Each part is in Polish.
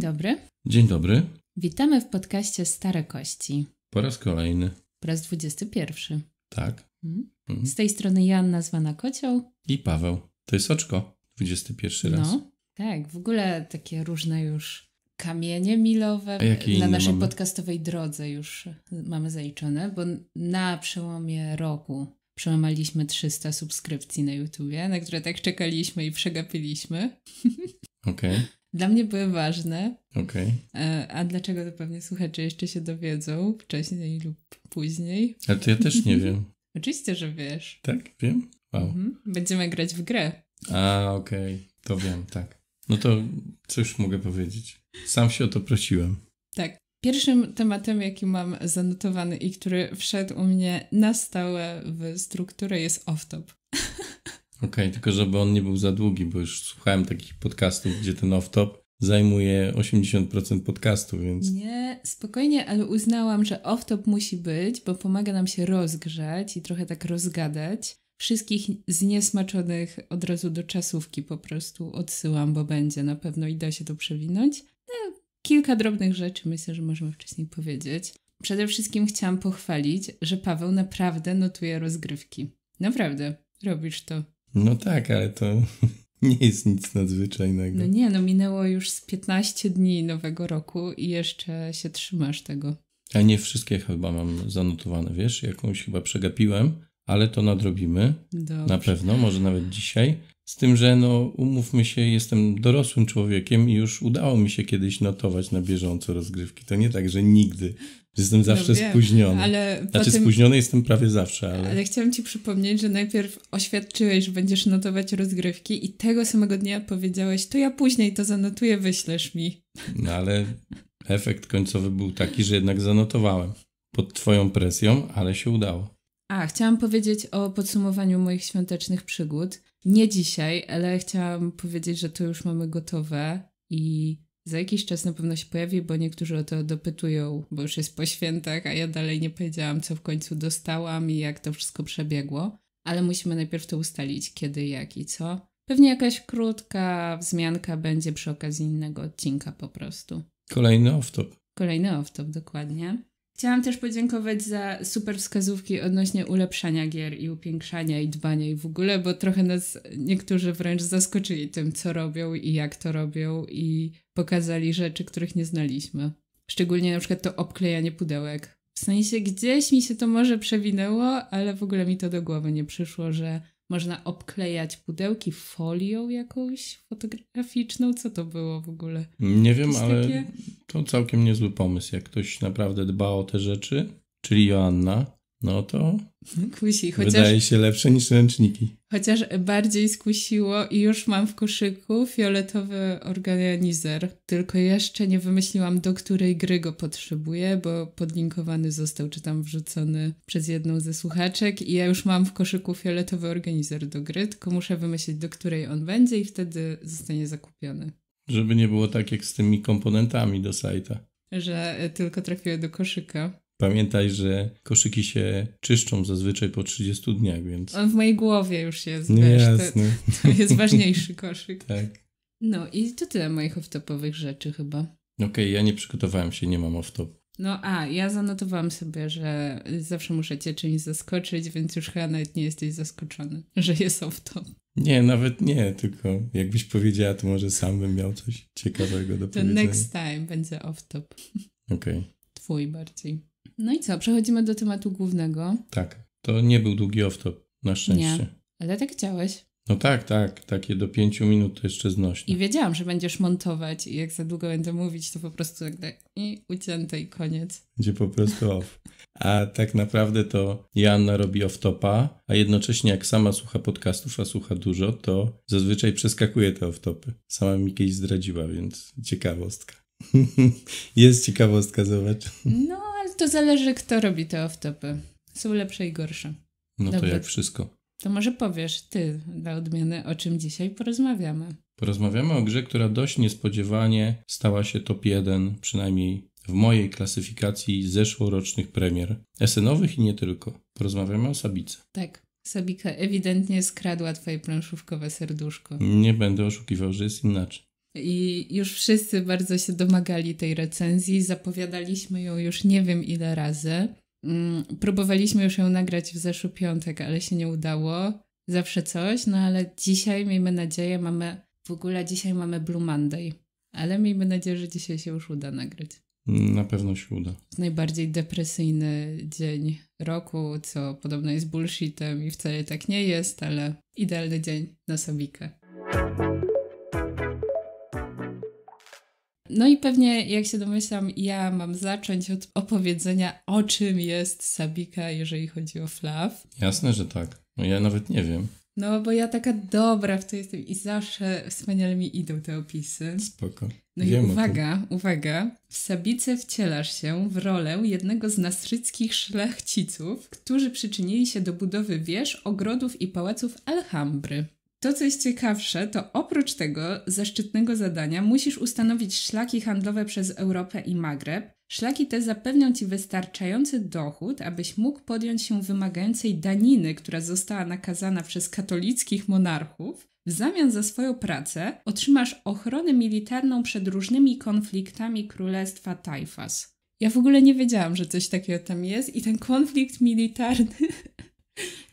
Dzień dobry. Dzień dobry. Witamy w podcaście Stare Kości. Po raz kolejny. Po raz 21. Tak. Mhm. mhm. Z tej strony Janna zwana Kocioł. I Paweł. To jest oczko. 21 raz. No, tak. W ogóle takie różne już kamienie milowe na naszej mamy? podcastowej drodze już mamy zaliczone, bo na przełomie roku przełamaliśmy 300 subskrypcji na YouTubie, na które tak czekaliśmy i przegapiliśmy. Okej. Okay dla mnie były ważne. Okay. E, a dlaczego to pewnie słuchacze jeszcze się dowiedzą wcześniej lub później? Ale to ja też nie wiem. Oczywiście, że wiesz. Tak, wiem. Wow. Mhm. Będziemy grać w grę. A, okej, okay. to wiem, tak. No to cóż mogę powiedzieć? Sam się o to prosiłem. Tak. Pierwszym tematem, jaki mam zanotowany i który wszedł u mnie na stałe w strukturę, jest off-top. Okej, okay, tylko żeby on nie był za długi, bo już słuchałem takich podcastów, gdzie ten off-top zajmuje 80% podcastu, więc... Nie, spokojnie, ale uznałam, że off-top musi być, bo pomaga nam się rozgrzać i trochę tak rozgadać. Wszystkich zniesmaczonych od razu do czasówki po prostu odsyłam, bo będzie na pewno i da się to przewinąć. No, kilka drobnych rzeczy myślę, że możemy wcześniej powiedzieć. Przede wszystkim chciałam pochwalić, że Paweł naprawdę notuje rozgrywki. Naprawdę, robisz to. No tak, ale to nie jest nic nadzwyczajnego. No nie, no minęło już z 15 dni nowego roku i jeszcze się trzymasz tego. Ja nie wszystkie chyba mam zanotowane, wiesz? Jakąś chyba przegapiłem, ale to nadrobimy. Dobrze. Na pewno, może nawet dzisiaj. Z tym, że no umówmy się, jestem dorosłym człowiekiem i już udało mi się kiedyś notować na bieżąco rozgrywki. To nie tak, że nigdy Jestem no zawsze no wiem, spóźniony. Ale znaczy, tym, spóźniony jestem prawie zawsze. Ale... ale chciałam ci przypomnieć, że najpierw oświadczyłeś, że będziesz notować rozgrywki, i tego samego dnia powiedziałeś, to ja później to zanotuję, wyślesz mi. No ale efekt końcowy był taki, że jednak zanotowałem. Pod Twoją presją, ale się udało. A, chciałam powiedzieć o podsumowaniu moich świątecznych przygód. Nie dzisiaj, ale chciałam powiedzieć, że to już mamy gotowe i za jakiś czas na pewno się pojawi, bo niektórzy o to dopytują, bo już jest po świętach, a ja dalej nie powiedziałam, co w końcu dostałam i jak to wszystko przebiegło. Ale musimy najpierw to ustalić, kiedy, jak i co. Pewnie jakaś krótka wzmianka będzie przy okazji innego odcinka po prostu. Kolejny off-top. Kolejny off-top, dokładnie. Chciałam też podziękować za super wskazówki odnośnie ulepszania gier i upiększania i dbania i w ogóle, bo trochę nas niektórzy wręcz zaskoczyli tym, co robią i jak to robią i pokazali rzeczy, których nie znaliśmy. Szczególnie na przykład to obklejanie pudełek. W sensie gdzieś mi się to może przewinęło, ale w ogóle mi to do głowy nie przyszło, że można obklejać pudełki folią jakąś fotograficzną. Co to było w ogóle? Nie wiem, Jakieś ale takie... to całkiem niezły pomysł. Jak ktoś naprawdę dba o te rzeczy, czyli Joanna, no to Kusi, chociaż, wydaje się lepsze niż ręczniki. Chociaż bardziej skusiło i już mam w koszyku fioletowy organizer. Tylko jeszcze nie wymyśliłam, do której gry go potrzebuję, bo podlinkowany został, czy tam wrzucony przez jedną ze słuchaczek i ja już mam w koszyku fioletowy organizer do gry, tylko muszę wymyślić, do której on będzie i wtedy zostanie zakupiony. Żeby nie było tak jak z tymi komponentami do sajta. Że e, tylko trafiły do koszyka. Pamiętaj, że koszyki się czyszczą zazwyczaj po 30 dniach, więc. On w mojej głowie już jest, no wiesz, to, to, jest ważniejszy koszyk. tak. No i to tyle moich off-topowych rzeczy chyba. Okej, okay, ja nie przygotowałem się, nie mam off-top. No a, ja zanotowałam sobie, że zawsze muszę cię czymś zaskoczyć, więc już chyba nawet nie jesteś zaskoczony, że jest off-top. Nie, nawet nie, tylko jakbyś powiedziała, to może sam bym miał coś ciekawego do to powiedzenia. To next time będzie off-top. Okej. Okay. Twój bardziej. No i co, przechodzimy do tematu głównego. Tak, to nie był długi off-top, na szczęście. Nie, ale tak chciałeś. No tak, tak, takie do pięciu minut to jeszcze znośnie. I wiedziałam, że będziesz montować i jak za długo będę mówić, to po prostu tak nagle i ucięte i koniec. Będzie po prostu off. A tak naprawdę to Joanna robi off-topa, a jednocześnie jak sama słucha podcastów, a słucha dużo, to zazwyczaj przeskakuje te off-topy. Sama mi kiedyś zdradziła, więc ciekawostka. Jest ciekawostka, zobacz. No, to zależy, kto robi te off-topy. Są lepsze i gorsze. No Dobrze. to jak wszystko. To może powiesz ty dla odmiany, o czym dzisiaj porozmawiamy. Porozmawiamy o grze, która dość niespodziewanie stała się top 1, przynajmniej w mojej klasyfikacji zeszłorocznych premier. Esenowych i nie tylko. Porozmawiamy o Sabice. Tak. Sabika ewidentnie skradła twoje planszówkowe serduszko. Nie będę oszukiwał, że jest inaczej. I już wszyscy bardzo się domagali tej recenzji, zapowiadaliśmy ją już nie wiem ile razy. Mm, próbowaliśmy już ją nagrać w zeszły piątek, ale się nie udało. Zawsze coś, no ale dzisiaj, miejmy nadzieję, mamy w ogóle dzisiaj mamy Blue Monday, ale miejmy nadzieję, że dzisiaj się już uda nagrać. Na pewno się uda. Najbardziej depresyjny dzień roku, co podobno jest bullshitem i wcale tak nie jest, ale idealny dzień na Sobikę. No i pewnie, jak się domyślam, ja mam zacząć od opowiedzenia, o czym jest Sabika, jeżeli chodzi o Flaw. Jasne, że tak. No ja nawet nie wiem. No, bo ja taka dobra w to jestem i zawsze wspaniale mi idą te opisy. Spoko. No Wiem i uwaga, uwaga. W Sabice wcielasz się w rolę jednego z nasryckich szlachciców, którzy przyczynili się do budowy wież, ogrodów i pałaców Alhambry. To, co jest ciekawsze, to oprócz tego zaszczytnego zadania musisz ustanowić szlaki handlowe przez Europę i Magreb. Szlaki te zapewnią Ci wystarczający dochód, abyś mógł podjąć się wymagającej daniny, która została nakazana przez katolickich monarchów. W zamian za swoją pracę otrzymasz ochronę militarną przed różnymi konfliktami królestwa Tajfas. Ja w ogóle nie wiedziałam, że coś takiego tam jest i ten konflikt militarny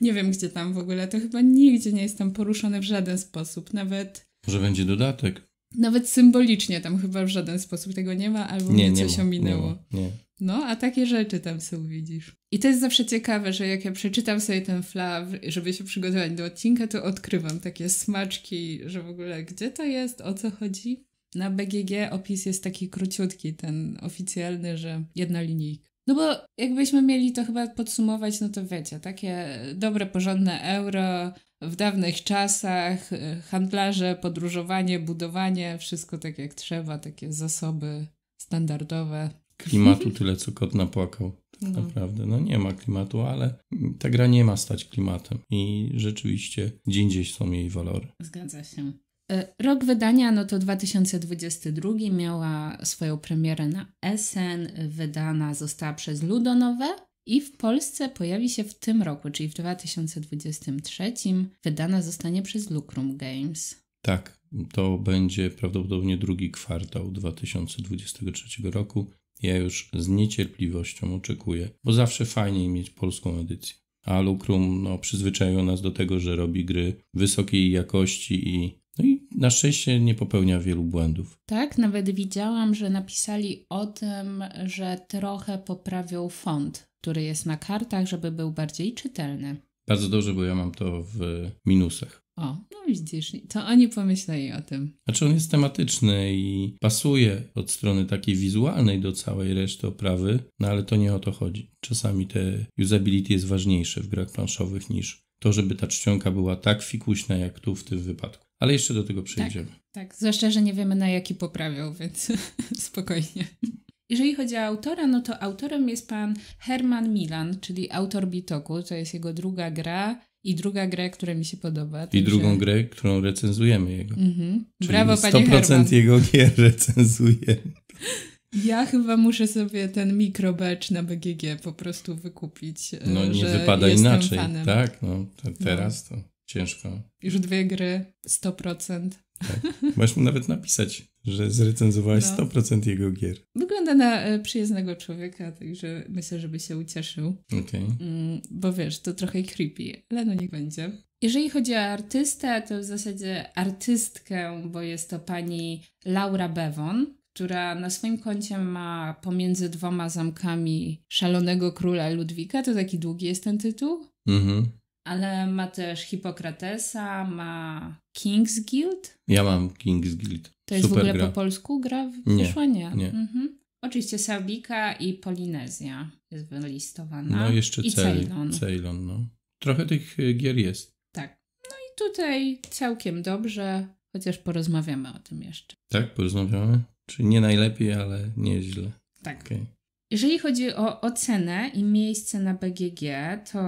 Nie wiem, gdzie tam w ogóle, to chyba nigdzie nie jest tam poruszone w żaden sposób, nawet... Może będzie dodatek? Nawet symbolicznie tam chyba w żaden sposób tego nie ma, albo nie, mnie coś ma, ominęło. Nie, nie. No, a takie rzeczy tam są, widzisz. I to jest zawsze ciekawe, że jak ja przeczytam sobie ten flaw, żeby się przygotować do odcinka, to odkrywam takie smaczki, że w ogóle gdzie to jest, o co chodzi. Na BGG opis jest taki króciutki, ten oficjalny, że jedna linijka. No bo jakbyśmy mieli to chyba podsumować, no to wiecie, takie dobre, porządne euro w dawnych czasach, y, handlarze, podróżowanie, budowanie, wszystko tak jak trzeba, takie zasoby standardowe. Klimatu tyle, co kot napłakał. Tak no. naprawdę, no nie ma klimatu, ale ta gra nie ma stać klimatem i rzeczywiście gdzie indziej są jej walory. Zgadza się. E, rok wydania, no to 2022, miała swoją premierę na SN, wydana została przez Ludonowe i w Polsce pojawi się w tym roku, czyli w 2023, wydana zostanie przez Lucrum Games. Tak, to będzie prawdopodobnie drugi kwartał 2023 roku. Ja już z niecierpliwością oczekuję, bo zawsze fajniej mieć polską edycję. A Lucrum no, przyzwyczaiło nas do tego, że robi gry wysokiej jakości i na szczęście nie popełnia wielu błędów. Tak, nawet widziałam, że napisali o tym, że trochę poprawią font, który jest na kartach, żeby był bardziej czytelny. Bardzo dobrze, bo ja mam to w minusach. O, no widzisz, to oni pomyśleli o tym. Znaczy on jest tematyczny i pasuje od strony takiej wizualnej do całej reszty oprawy, no ale to nie o to chodzi. Czasami te usability jest ważniejsze w grach planszowych niż to, żeby ta czcionka była tak fikuśna, jak tu w tym wypadku. Ale jeszcze do tego przejdziemy. Tak, tak. zwłaszcza, że nie wiemy na jaki poprawiał, więc spokojnie. Jeżeli chodzi o autora, no to autorem jest pan Herman Milan, czyli autor Bitoku. To jest jego druga gra i druga gra, która mi się podoba. I drugą grę, którą recenzujemy jego. Mhm. Brawo, panie 100% procent jego gier recenzujemy. Ja chyba muszę sobie ten mikrobecz na BGG po prostu wykupić. E, no nie wypada inaczej, fanem. tak? No, no. teraz no. to ciężko. Już dwie gry, 100%. Tak. Możesz mu nawet napisać, że zrecenzowałeś no. 100% jego gier. Wygląda na e, przyjaznego człowieka, także myślę, żeby się ucieszył. Okay. Mm, bo wiesz, to trochę creepy, ale no niech będzie. Jeżeli chodzi o artystę, to w zasadzie artystkę, bo jest to pani Laura Bevon która na swoim koncie ma pomiędzy dwoma zamkami Szalonego Króla Ludwika, to taki długi jest ten tytuł, mhm. ale ma też Hipokratesa, ma King's Guild. Ja mam King's Guild. To jest Super w ogóle gra. po polsku gra? Wyszła? Nie. nie. Mhm. Oczywiście Sabika i Polinezja jest wylistowana. No jeszcze I Ceylon. Ceylon no. Trochę tych y, gier jest. Tak. No i tutaj całkiem dobrze, chociaż porozmawiamy o tym jeszcze. Tak, porozmawiamy? Czyli nie najlepiej, ale nieźle. Tak. Okay. Jeżeli chodzi o ocenę i miejsce na BGG, to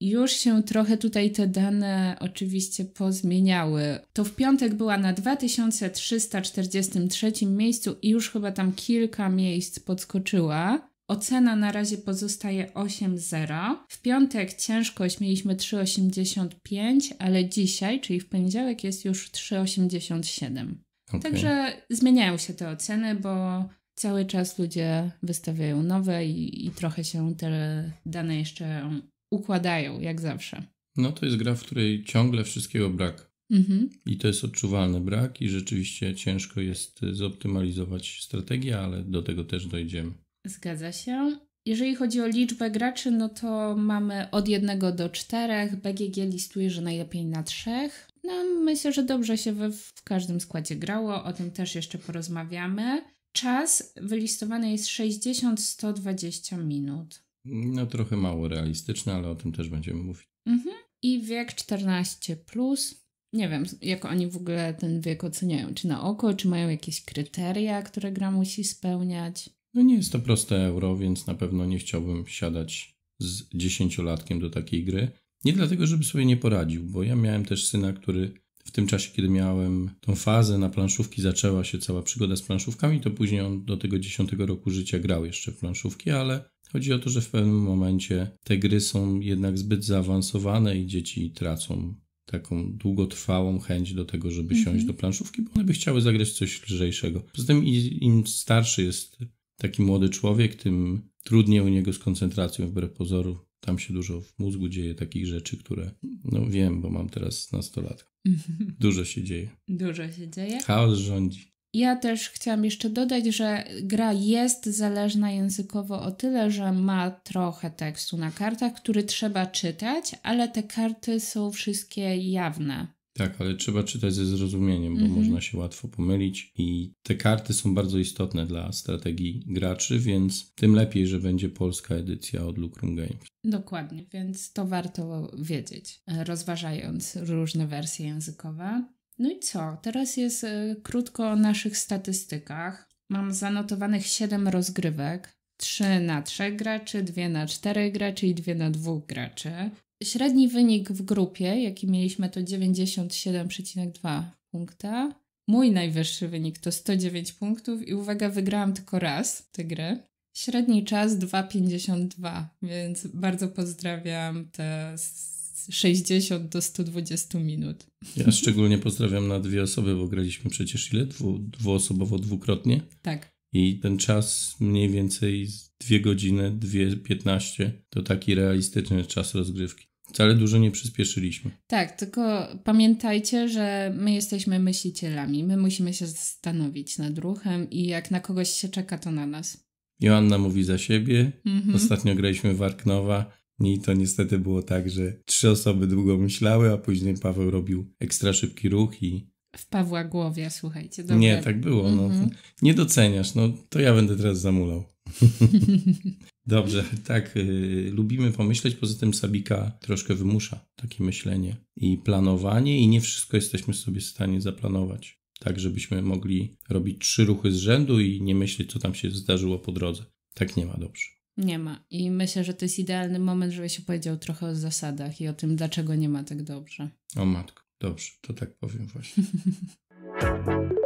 już się trochę tutaj te dane oczywiście pozmieniały. To w piątek była na 2343 miejscu i już chyba tam kilka miejsc podskoczyła. Ocena na razie pozostaje 8,0. W piątek ciężkość mieliśmy 3,85, ale dzisiaj, czyli w poniedziałek, jest już 3,87. Okay. Także zmieniają się te oceny, bo cały czas ludzie wystawiają nowe i, i trochę się te dane jeszcze układają, jak zawsze. No to jest gra, w której ciągle wszystkiego brak. Mhm. I to jest odczuwalny brak, i rzeczywiście ciężko jest zoptymalizować strategię, ale do tego też dojdziemy. Zgadza się. Jeżeli chodzi o liczbę graczy, no to mamy od jednego do czterech. BGG listuje, że najlepiej na trzech. No, myślę, że dobrze się we, w każdym składzie grało, o tym też jeszcze porozmawiamy. Czas wylistowany jest 60-120 minut. No, trochę mało realistyczne, ale o tym też będziemy mówić. Mhm. I wiek 14. Plus. Nie wiem, jak oni w ogóle ten wiek oceniają. Czy na oko, czy mają jakieś kryteria, które gra musi spełniać? No, nie jest to proste euro, więc na pewno nie chciałbym siadać z dziesięciolatkiem do takiej gry. Nie dlatego, żeby sobie nie poradził, bo ja miałem też syna, który w tym czasie, kiedy miałem tą fazę na planszówki, zaczęła się cała przygoda z planszówkami, to później on do tego 10 roku życia grał jeszcze w planszówki, ale chodzi o to, że w pewnym momencie te gry są jednak zbyt zaawansowane i dzieci tracą taką długotrwałą chęć do tego, żeby siąść mm -hmm. do planszówki, bo one by chciały zagrać coś lżejszego. Poza tym im starszy jest taki młody człowiek, tym trudniej u niego z koncentracją wbrew pozoru. Tam się dużo w mózgu dzieje takich rzeczy, które no wiem, bo mam teraz nastolatkę. Dużo się dzieje. Dużo się dzieje. Chaos rządzi. Ja też chciałam jeszcze dodać, że gra jest zależna językowo o tyle, że ma trochę tekstu na kartach, który trzeba czytać, ale te karty są wszystkie jawne. Tak, ale trzeba czytać ze zrozumieniem, bo mhm. można się łatwo pomylić i te karty są bardzo istotne dla strategii graczy, więc tym lepiej, że będzie polska edycja od Lucrum Games. Dokładnie, więc to warto wiedzieć, rozważając różne wersje językowe. No i co? Teraz jest e, krótko o naszych statystykach. Mam zanotowanych 7 rozgrywek. 3 na 3 graczy, 2 na 4 graczy i 2 na 2 graczy. Średni wynik w grupie, jaki mieliśmy, to 97,2 punkta. Mój najwyższy wynik to 109 punktów i uwaga, wygrałam tylko raz tę grę. Średni czas 2,52, więc bardzo pozdrawiam te 60 do 120 minut. Ja szczególnie pozdrawiam na dwie osoby, bo graliśmy przecież ile? Dwu, dwuosobowo dwukrotnie. Tak. I ten czas mniej więcej 2 godziny, 2.15 to taki realistyczny czas rozgrywki. Wcale dużo nie przyspieszyliśmy. Tak, tylko pamiętajcie, że my jesteśmy myślicielami. My musimy się zastanowić nad ruchem i jak na kogoś się czeka, to na nas. Joanna mówi za siebie. Mhm. Ostatnio graliśmy w Arknowa. I to niestety było tak, że trzy osoby długo myślały, a później Paweł robił ekstra szybki ruch i... W Pawła głowie, słuchajcie. Dobre. Nie, tak było. Mm -hmm. No. Mhm. Nie doceniasz, no to ja będę teraz zamulał. Dobrze, tak. Yy, lubimy pomyśleć, poza tym Sabika troszkę wymusza takie myślenie i planowanie, i nie wszystko jesteśmy sobie w stanie zaplanować. Tak, żebyśmy mogli robić trzy ruchy z rzędu i nie myśleć, co tam się zdarzyło po drodze. Tak nie ma dobrze. Nie ma. I myślę, że to jest idealny moment, żebyś powiedział trochę o zasadach i o tym, dlaczego nie ma tak dobrze. O matko, dobrze, to tak powiem właśnie.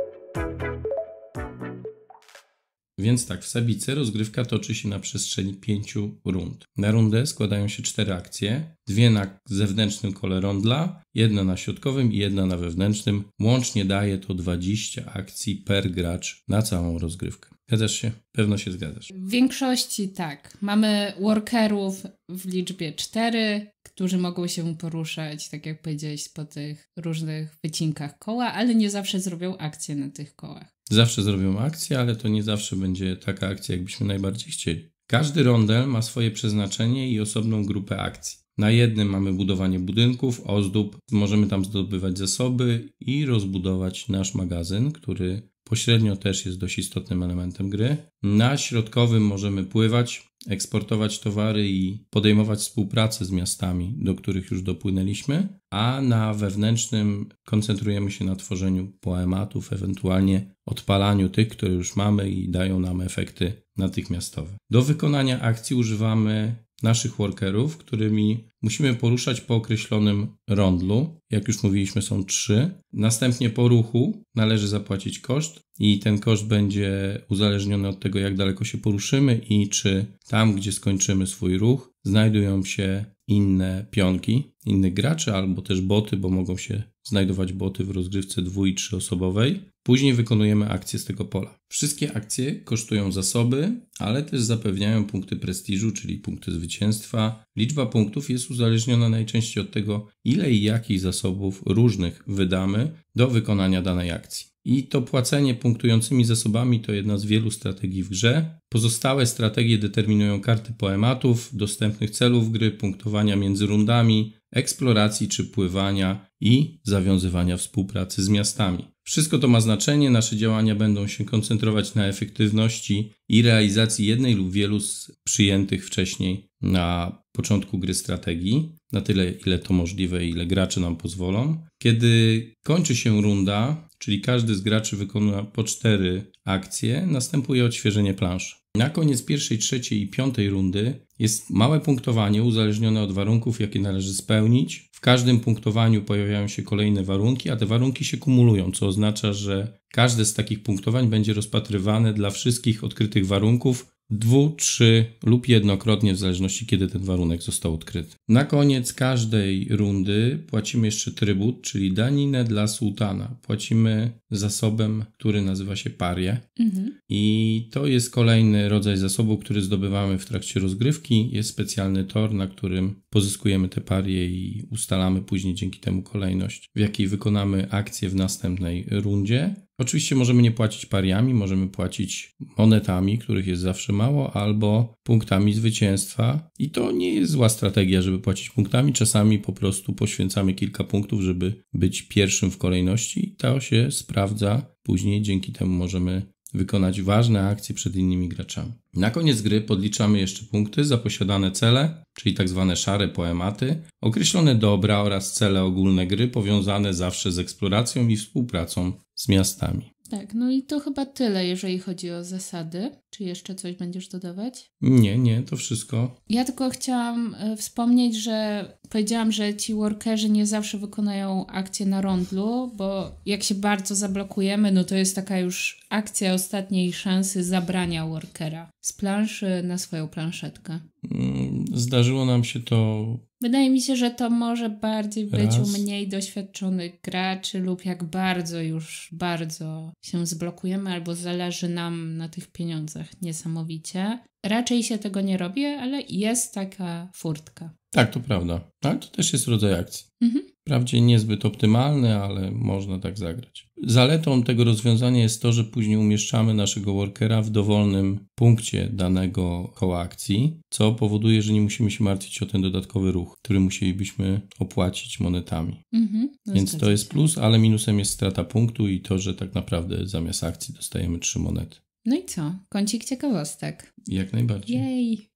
Więc tak, w Sabice rozgrywka toczy się na przestrzeni pięciu rund. Na rundę składają się cztery akcje, dwie na zewnętrznym kole rondla, jedna na środkowym i jedna na wewnętrznym. Łącznie daje to 20 akcji per gracz na całą rozgrywkę. Zgadzasz się? Pewno się zgadzasz. W większości tak. Mamy workerów w liczbie 4, którzy mogą się poruszać, tak jak powiedziałeś, po tych różnych wycinkach koła, ale nie zawsze zrobią akcje na tych kołach. Zawsze zrobią akcję, ale to nie zawsze będzie taka akcja, jakbyśmy najbardziej chcieli. Każdy rondel ma swoje przeznaczenie i osobną grupę akcji. Na jednym mamy budowanie budynków, ozdób, możemy tam zdobywać zasoby i rozbudować nasz magazyn, który Pośrednio też jest dość istotnym elementem gry. Na środkowym możemy pływać, eksportować towary i podejmować współpracę z miastami, do których już dopłynęliśmy, a na wewnętrznym koncentrujemy się na tworzeniu poematów, ewentualnie odpalaniu tych, które już mamy i dają nam efekty natychmiastowe. Do wykonania akcji używamy naszych workerów, którymi musimy poruszać po określonym rondlu. Jak już mówiliśmy, są trzy. Następnie po ruchu należy zapłacić koszt i ten koszt będzie uzależniony od tego, jak daleko się poruszymy i czy tam, gdzie skończymy swój ruch, znajdują się inne pionki, innych graczy albo też boty, bo mogą się znajdować boty w rozgrywce dwu- i trzyosobowej. Później wykonujemy akcje z tego pola. Wszystkie akcje kosztują zasoby, ale też zapewniają punkty prestiżu, czyli punkty zwycięstwa. Liczba punktów jest uzależniona najczęściej od tego, ile i jakich zasobów różnych wydamy do wykonania danej akcji. I to płacenie punktującymi zasobami to jedna z wielu strategii w grze. Pozostałe strategie determinują karty poematów, dostępnych celów gry, punktowania między rundami, eksploracji czy pływania i zawiązywania współpracy z miastami. Wszystko to ma znaczenie, nasze działania będą się koncentrować na efektywności i realizacji jednej lub wielu z przyjętych wcześniej na początku gry strategii, na tyle ile to możliwe, ile gracze nam pozwolą. Kiedy kończy się runda, czyli każdy z graczy wykona po cztery akcje, następuje odświeżenie planszy. Na koniec pierwszej, trzeciej i piątej rundy jest małe punktowanie uzależnione od warunków, jakie należy spełnić. W każdym punktowaniu pojawiają się kolejne warunki, a te warunki się kumulują, co oznacza, że każde z takich punktowań będzie rozpatrywane dla wszystkich odkrytych warunków dwu, trzy lub jednokrotnie, w zależności kiedy ten warunek został odkryty. Na koniec każdej rundy płacimy jeszcze trybut, czyli daninę dla sułtana. Płacimy zasobem, który nazywa się parie. Mhm. I to jest kolejny rodzaj zasobu, który zdobywamy w trakcie rozgrywki. Jest specjalny tor, na którym pozyskujemy te parie i ustalamy później dzięki temu kolejność, w jakiej wykonamy akcję w następnej rundzie. Oczywiście możemy nie płacić pariami, możemy płacić monetami, których jest zawsze mało, albo punktami zwycięstwa. I to nie jest zła strategia, żeby płacić punktami. Czasami po prostu poświęcamy kilka punktów, żeby być pierwszym w kolejności i to się sprawdza. Później dzięki temu możemy wykonać ważne akcje przed innymi graczami. Na koniec gry podliczamy jeszcze punkty za posiadane cele, czyli tzw. Tak szare poematy, określone dobra oraz cele ogólne gry powiązane zawsze z eksploracją i współpracą z miastami. Tak, no i to chyba tyle, jeżeli chodzi o zasady. Czy jeszcze coś będziesz dodawać? Nie, nie, to wszystko. Ja tylko chciałam e, wspomnieć, że powiedziałam, że ci workerzy nie zawsze wykonają akcję na rondlu, bo jak się bardzo zablokujemy, no to jest taka już akcja ostatniej szansy zabrania workera z planszy na swoją planszetkę. Mm, zdarzyło nam się to. Wydaje mi się, że to może bardziej raz. być u mniej doświadczonych graczy lub jak bardzo już bardzo się zblokujemy albo zależy nam na tych pieniądzach niesamowicie. Raczej się tego nie robię, ale jest taka furtka. Tak, to prawda. Ale to też jest rodzaj akcji. Mhm. Wprawdzie niezbyt optymalny, ale można tak zagrać. Zaletą tego rozwiązania jest to, że później umieszczamy naszego workera w dowolnym punkcie danego koła akcji, co powoduje, że nie musimy się martwić o ten dodatkowy ruch, który musielibyśmy opłacić monetami. Mhm, no Więc to jest plus, ale minusem jest strata punktu i to, że tak naprawdę zamiast akcji dostajemy trzy monety. No i co? Kącik ciekawostek. Jak najbardziej. Jej!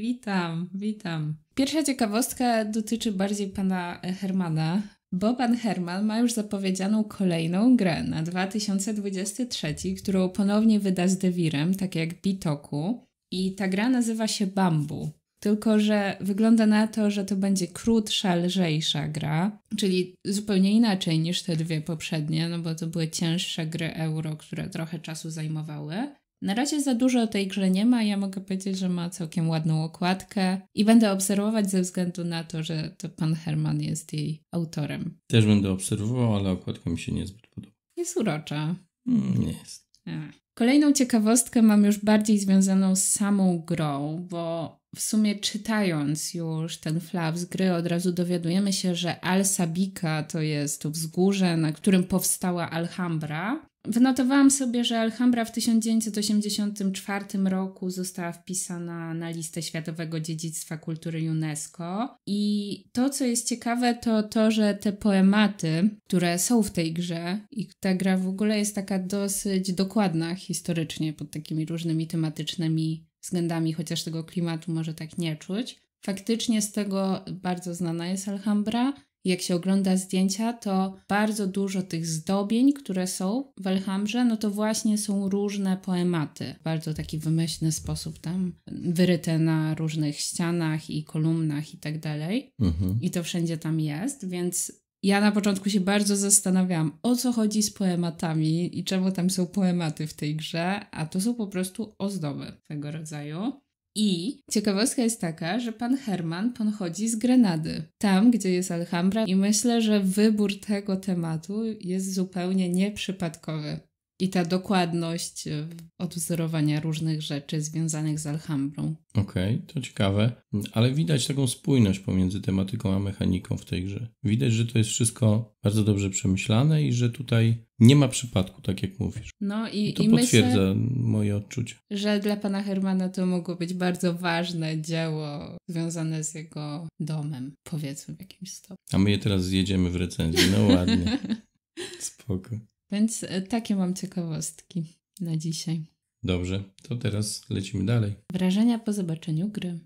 Witam, witam. Pierwsza ciekawostka dotyczy bardziej pana Hermana. bo pan Herman ma już zapowiedzianą kolejną grę na 2023, którą ponownie wyda z Devirem, tak jak Bitoku. I ta gra nazywa się Bambu. Tylko, że wygląda na to, że to będzie krótsza, lżejsza gra, czyli zupełnie inaczej niż te dwie poprzednie, no bo to były cięższe gry euro, które trochę czasu zajmowały. Na razie za dużo o tej grze nie ma, ja mogę powiedzieć, że ma całkiem ładną okładkę i będę obserwować ze względu na to, że to pan Herman jest jej autorem. Też będę obserwował, ale okładka mi się niezbyt podoba. Jest urocza. Mm, nie jest. A. Kolejną ciekawostkę mam już bardziej związaną z samą grą, bo w sumie czytając już ten flaw z gry, od razu dowiadujemy się, że Al Sabika to jest to wzgórze, na którym powstała Alhambra. Wynotowałam sobie, że Alhambra w 1984 roku została wpisana na listę Światowego Dziedzictwa Kultury UNESCO. I to, co jest ciekawe, to to, że te poematy, które są w tej grze, i ta gra w ogóle jest taka dosyć dokładna historycznie pod takimi różnymi tematycznymi względami, chociaż tego klimatu może tak nie czuć. Faktycznie z tego bardzo znana jest Alhambra. Jak się ogląda zdjęcia, to bardzo dużo tych zdobień, które są w Elhamrze, no to właśnie są różne poematy. Bardzo taki wymyślny sposób tam wyryte na różnych ścianach i kolumnach i tak dalej. Mhm. I to wszędzie tam jest, więc ja na początku się bardzo zastanawiałam, o co chodzi z poematami i czemu tam są poematy w tej grze, a to są po prostu ozdoby tego rodzaju. I ciekawostka jest taka, że pan Herman pochodzi z Grenady, tam gdzie jest Alhambra, i myślę, że wybór tego tematu jest zupełnie nieprzypadkowy i ta dokładność e, odwzorowania różnych rzeczy związanych z Alhambrą. Okej, okay, to ciekawe, ale widać taką spójność pomiędzy tematyką a mechaniką w tej grze. Widać, że to jest wszystko bardzo dobrze przemyślane i że tutaj nie ma przypadku, tak jak mówisz. No i, to i potwierdza myślę, moje odczucie. Że dla pana Hermana to mogło być bardzo ważne dzieło związane z jego domem, powiedzmy w jakimś stopniu. A my je teraz zjedziemy w recenzji, no ładnie. Spoko. Więc e, takie mam ciekawostki na dzisiaj. Dobrze, to teraz lecimy dalej. Wrażenia po zobaczeniu gry.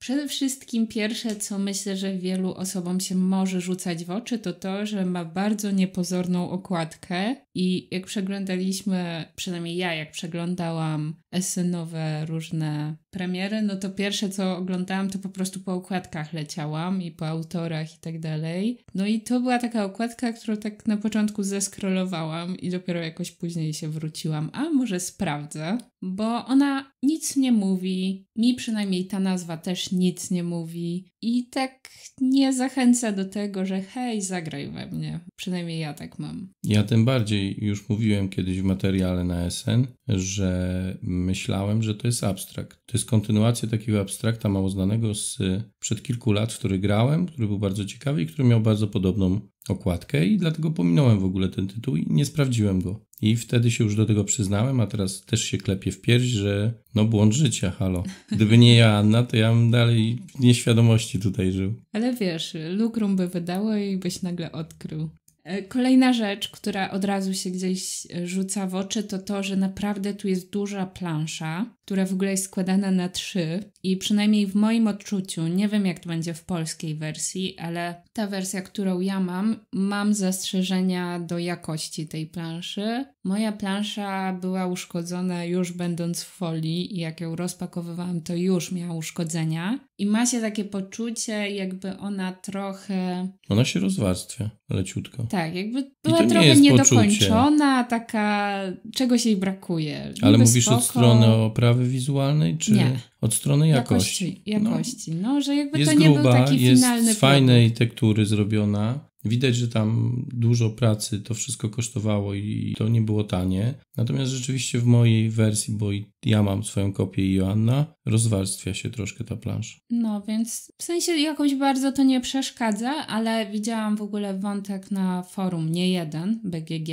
Przede wszystkim pierwsze, co myślę, że wielu osobom się może rzucać w oczy, to to, że ma bardzo niepozorną okładkę i jak przeglądaliśmy, przynajmniej ja jak przeglądałam esenowe różne premiery, no to pierwsze co oglądałam, to po prostu po okładkach leciałam i po autorach i tak dalej. No i to była taka okładka, którą tak na początku zeskrolowałam i dopiero jakoś później się wróciłam. A może sprawdzę, bo ona nic nie mówi, mi przynajmniej ta nazwa też nic nie mówi i tak nie zachęca do tego, że hej, zagraj we mnie. Przynajmniej ja tak mam. Ja tym bardziej już mówiłem kiedyś w materiale na SN, że myślałem, że to jest abstrakt. To jest kontynuacja takiego abstrakta mało znanego z przed kilku lat, w który grałem, który był bardzo ciekawy i który miał bardzo podobną okładkę i dlatego pominąłem w ogóle ten tytuł i nie sprawdziłem go. I wtedy się już do tego przyznałem, a teraz też się klepię w pierś, że no błąd życia, halo. Gdyby nie ja Anna, to ja bym dalej nieświadomości tutaj żył. Ale wiesz, Lukrum by wydało i byś nagle odkrył. E, kolejna rzecz, która od razu się gdzieś e, rzuca w oczy, to to, że naprawdę tu jest duża plansza, która w ogóle jest składana na trzy i przynajmniej w moim odczuciu, nie wiem jak to będzie w polskiej wersji, ale ta wersja, którą ja mam, mam zastrzeżenia do jakości tej planszy. Moja plansza była uszkodzona już będąc w folii i jak ją rozpakowywałam, to już miała uszkodzenia. I ma się takie poczucie, jakby ona trochę. Ona się rozwarstwia leciutko. Tak, jakby była nie trochę niedokończona, poczucie. taka czegoś jej brakuje. Ale mówisz spoko... od strony oprawy wizualnej, czy nie. od strony jakości? Jakości, jakości. No, no, że jakby jest to nie gruba, był taki jest finalny. Jest fajnej tektury zrobiona. Widać, że tam dużo pracy to wszystko kosztowało i to nie było tanie. Natomiast rzeczywiście w mojej wersji, bo i ja mam swoją kopię i Joanna, rozwarstwia się troszkę ta plansza. No, więc w sensie jakoś bardzo to nie przeszkadza, ale widziałam w ogóle wątek na forum nie jeden BGG,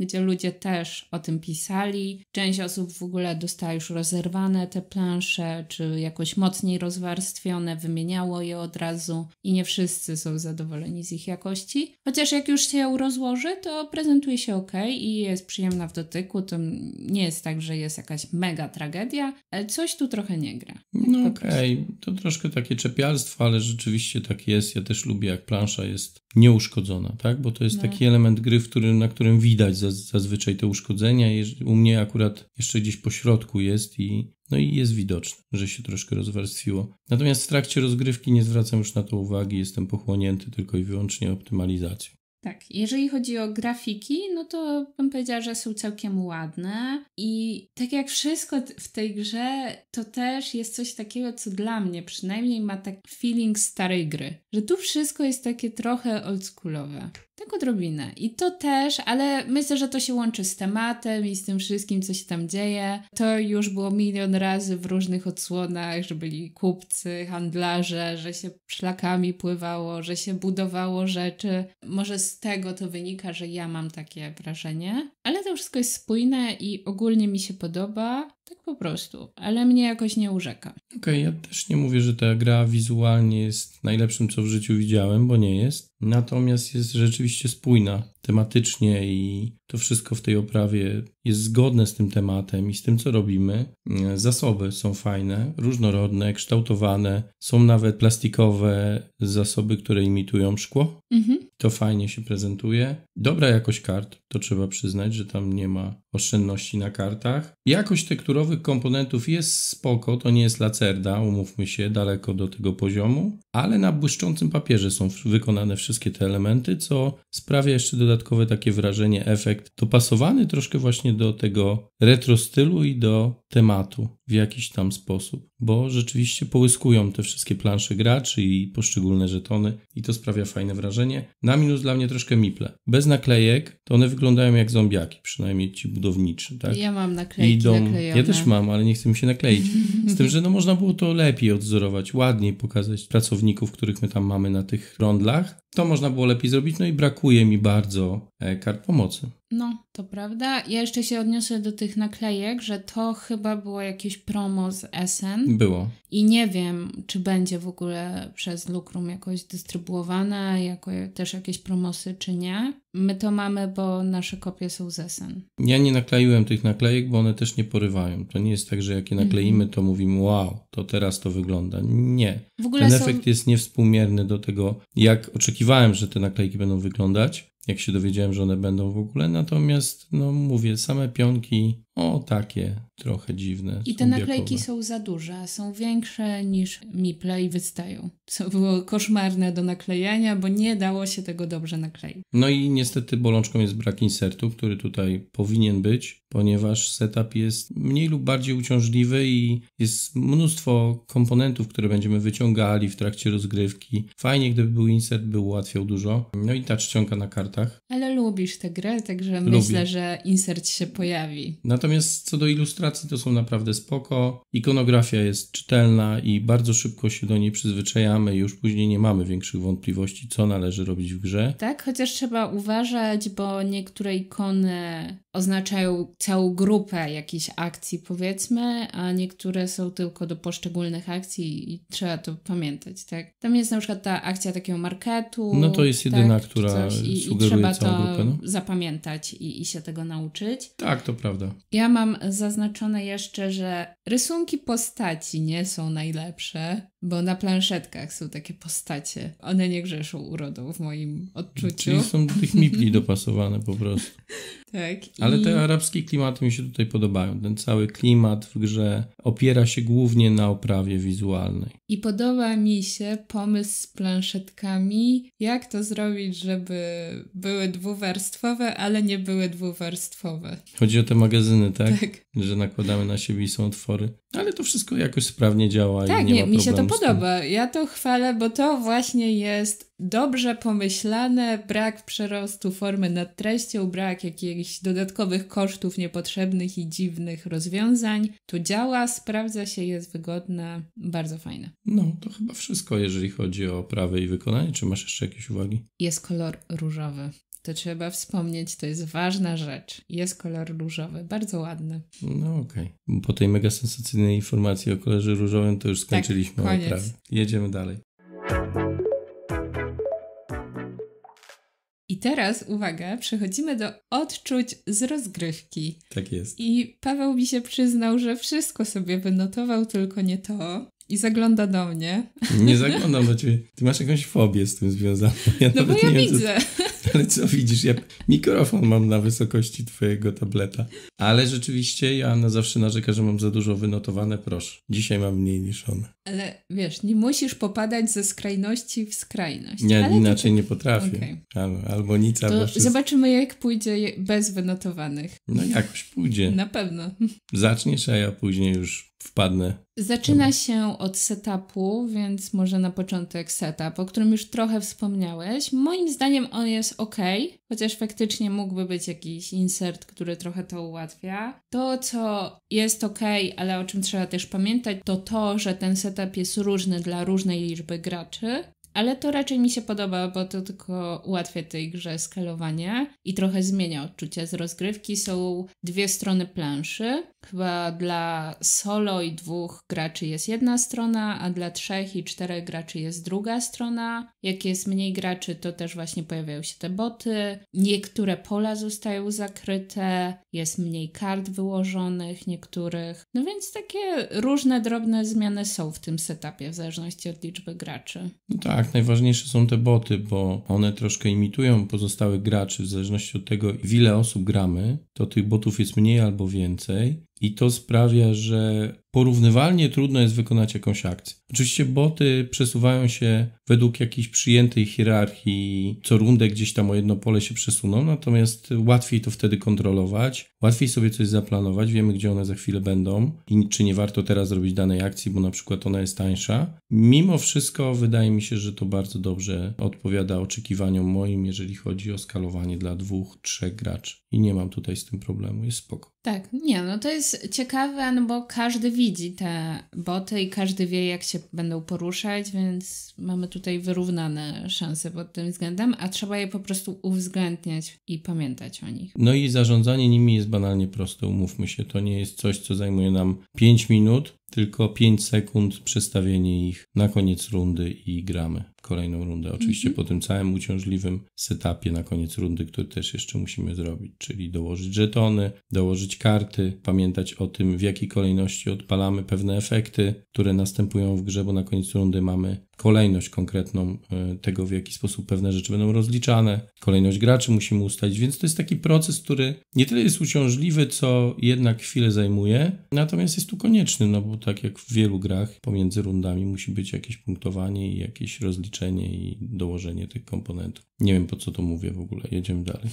gdzie ludzie też o tym pisali. Część osób w ogóle dostała już rozerwane te plansze, czy jakoś mocniej rozwarstwione, wymieniało je od razu i nie wszyscy są zadowoleni z ich jakości. Chociaż jak już się ją rozłoży, to prezentuje się ok i jest przyjemna w dotyku. To nie jest tak, że jest jakaś mega tragedia, e, coś tu trochę nie gra. Tak no okej, okay. to troszkę takie czepialstwo, ale rzeczywiście tak jest. Ja też lubię, jak plansza jest nieuszkodzona, tak? Bo to jest no. taki element gry, w którym, na którym widać zazwyczaj te uszkodzenia. U mnie akurat jeszcze gdzieś po środku jest i no i jest widoczne, że się troszkę rozwarstwiło. Natomiast w trakcie rozgrywki nie zwracam już na to uwagi, jestem pochłonięty tylko i wyłącznie optymalizacją. Tak, jeżeli chodzi o grafiki, no to bym powiedziała, że są całkiem ładne i tak jak wszystko w tej grze, to też jest coś takiego, co dla mnie przynajmniej ma taki feeling starej gry, że tu wszystko jest takie trochę oldschoolowe. Tak odrobinę. I to też, ale myślę, że to się łączy z tematem i z tym wszystkim, co się tam dzieje. To już było milion razy w różnych odsłonach, że byli kupcy, handlarze, że się szlakami pływało, że się budowało rzeczy. Może z tego to wynika, że ja mam takie wrażenie. Ale to wszystko jest spójne i ogólnie mi się podoba. Tak po prostu, ale mnie jakoś nie urzeka. Okej, okay, ja też nie mówię, że ta gra wizualnie jest najlepszym, co w życiu widziałem, bo nie jest. Natomiast jest rzeczywiście spójna tematycznie i to wszystko w tej oprawie jest zgodne z tym tematem i z tym, co robimy. Zasoby są fajne, różnorodne, kształtowane, są nawet plastikowe zasoby, które imitują szkło. Mhm. To fajnie się prezentuje. Dobra jakość kart, to trzeba przyznać, że tam nie ma oszczędności na kartach. Jakość tekturowych komponentów jest spoko, to nie jest lacerda, umówmy się, daleko do tego poziomu, ale na błyszczącym papierze są wykonane wszystkie te elementy, co sprawia jeszcze dodatkowo dodatkowe takie wrażenie, efekt dopasowany troszkę właśnie do tego retro stylu i do tematu w jakiś tam sposób, bo rzeczywiście połyskują te wszystkie plansze graczy i poszczególne żetony i to sprawia fajne wrażenie. Na minus dla mnie troszkę miple. Bez naklejek to one wyglądają jak zombiaki, przynajmniej ci budowniczy, tak? Ja mam naklejki Idą... Naklejone. Ja też mam, ale nie chcę mi się nakleić. Z tym, że no można było to lepiej odzorować, ładniej pokazać pracowników, których my tam mamy na tych rondlach. To można było lepiej zrobić, no i brakuje mi bardzo e, kart pomocy. No, to prawda. Ja jeszcze się odniosę do tych naklejek, że to chyba było jakieś promo z Essen. Było. I nie wiem, czy będzie w ogóle przez Lukrum jakoś dystrybuowane, jako też jakieś promosy, czy nie. My to mamy, bo nasze kopie są z Essen. Ja nie nakleiłem tych naklejek, bo one też nie porywają. To nie jest tak, że jak je mhm. nakleimy, to mówimy wow, to teraz to wygląda. Nie. Ten są... efekt jest niewspółmierny do tego, jak oczekiwałem, że te naklejki będą wyglądać jak się dowiedziałem, że one będą w ogóle. Natomiast, no mówię, same pionki o, takie trochę dziwne. I te naklejki są za duże, są większe niż miple i wystają. Co było koszmarne do naklejania, bo nie dało się tego dobrze nakleić. No i niestety bolączką jest brak insertu, który tutaj powinien być, ponieważ setup jest mniej lub bardziej uciążliwy i jest mnóstwo komponentów, które będziemy wyciągali w trakcie rozgrywki. Fajnie, gdyby był insert, by ułatwiał dużo. No i ta czcionka na kartach. Ale lubisz tę grę, także Lubię. myślę, że insert się pojawi. Na Natomiast co do ilustracji, to są naprawdę spoko. Ikonografia jest czytelna i bardzo szybko się do niej przyzwyczajamy. Już później nie mamy większych wątpliwości, co należy robić w grze. Tak, chociaż trzeba uważać, bo niektóre ikony oznaczają całą grupę jakichś akcji, powiedzmy, a niektóre są tylko do poszczególnych akcji i trzeba to pamiętać, tak? Tam jest na przykład ta akcja takiego marketu. No to jest tak? jedyna, tak, która coś, i, sugeruje i trzeba całą to grupę, no? zapamiętać i, i się tego nauczyć. Tak, to prawda. Ja mam zaznaczone jeszcze, że Rysunki postaci nie są najlepsze, bo na planszetkach są takie postacie. One nie grzeszą urodą w moim odczuciu. Czyli są do tych mipli dopasowane po prostu. Tak. I... Ale te arabskie klimaty mi się tutaj podobają. Ten cały klimat w grze opiera się głównie na oprawie wizualnej. I podoba mi się pomysł z planszetkami, jak to zrobić, żeby były dwuwarstwowe, ale nie były dwuwarstwowe. Chodzi o te magazyny, tak? Tak. Że nakładamy na siebie i są otwory pory. Ale to wszystko jakoś sprawnie działa. Tak, i nie, nie mi się to podoba. Ja to chwalę, bo to właśnie jest dobrze pomyślane, brak przerostu formy nad treścią, brak jakichś dodatkowych kosztów niepotrzebnych i dziwnych rozwiązań. To działa, sprawdza się, jest wygodne, bardzo fajne. No, to chyba wszystko, jeżeli chodzi o prawe i wykonanie. Czy masz jeszcze jakieś uwagi? Jest kolor różowy to trzeba wspomnieć, to jest ważna rzecz. Jest kolor różowy, bardzo ładny. No okej. Okay. Po tej mega sensacyjnej informacji o kolorze różowym to już tak, skończyliśmy tak, oprawę. Jedziemy dalej. I teraz, uwaga, przechodzimy do odczuć z rozgrywki. Tak jest. I Paweł mi się przyznał, że wszystko sobie wynotował, tylko nie to i zagląda do mnie. Nie zaglądam do ciebie. Ty masz jakąś fobię z tym związaną. Ja no bo ja nie widzę. Wiem, co... Ale co widzisz, ja mikrofon mam na wysokości twojego tableta. Ale rzeczywiście Joanna zawsze narzeka, że mam za dużo wynotowane, proszę. Dzisiaj mam mniej niż on. Ale wiesz, nie musisz popadać ze skrajności w skrajność. Ja Ale inaczej ty... nie potrafię. Okay. Albo, albo nic, to albo wszystko. Zobaczymy, jak pójdzie bez wynotowanych. No jakoś pójdzie. Na pewno. Zaczniesz, a ja później już wpadnę. Zaczyna się od setupu, więc może na początek setup, o którym już trochę wspomniałeś. Moim zdaniem on jest ok, chociaż faktycznie mógłby być jakiś insert, który trochę to ułatwia. To, co jest ok, ale o czym trzeba też pamiętać, to to, że ten setup jest różny dla różnej liczby graczy. Ale to raczej mi się podoba, bo to tylko ułatwia tej grze skalowanie i trochę zmienia odczucia z rozgrywki. Są dwie strony planszy Chyba dla solo i dwóch graczy jest jedna strona, a dla trzech i czterech graczy jest druga strona. Jak jest mniej graczy, to też właśnie pojawiają się te boty. Niektóre pola zostają zakryte, jest mniej kart wyłożonych, niektórych. No więc takie różne drobne zmiany są w tym setupie, w zależności od liczby graczy. No tak, najważniejsze są te boty, bo one troszkę imitują pozostałych graczy, w zależności od tego, w ile osób gramy, to tych botów jest mniej albo więcej. I to sprawia, że porównywalnie trudno jest wykonać jakąś akcję. Oczywiście boty przesuwają się według jakiejś przyjętej hierarchii, co rundę gdzieś tam o jedno pole się przesuną, natomiast łatwiej to wtedy kontrolować, łatwiej sobie coś zaplanować, wiemy gdzie one za chwilę będą i czy nie warto teraz robić danej akcji, bo na przykład ona jest tańsza. Mimo wszystko wydaje mi się, że to bardzo dobrze odpowiada oczekiwaniom moim, jeżeli chodzi o skalowanie dla dwóch, trzech graczy i nie mam tutaj z tym problemu, jest spoko. Tak, nie, no to jest ciekawe, no bo każdy widzi te boty i każdy wie, jak się będą poruszać, więc mamy tutaj wyrównane szanse pod tym względem, a trzeba je po prostu uwzględniać i pamiętać o nich. No i zarządzanie nimi jest banalnie proste, umówmy się. To nie jest coś, co zajmuje nam 5 minut, tylko 5 sekund przestawienie ich na koniec rundy i gramy kolejną rundę. Oczywiście mm -hmm. po tym całym uciążliwym setupie na koniec rundy, który też jeszcze musimy zrobić, czyli dołożyć żetony, dołożyć karty, pamiętać o tym, w jakiej kolejności odpalamy pewne efekty, które następują w grze, bo na koniec rundy mamy kolejność konkretną e, tego, w jaki sposób pewne rzeczy będą rozliczane, kolejność graczy musimy ustalić, więc to jest taki proces, który nie tyle jest uciążliwy, co jednak chwilę zajmuje, natomiast jest tu konieczny, no bo tak jak w wielu grach pomiędzy rundami musi być jakieś punktowanie i jakieś rozliczenie i dołożenie tych komponentów. Nie wiem po co to mówię w ogóle, jedziemy dalej.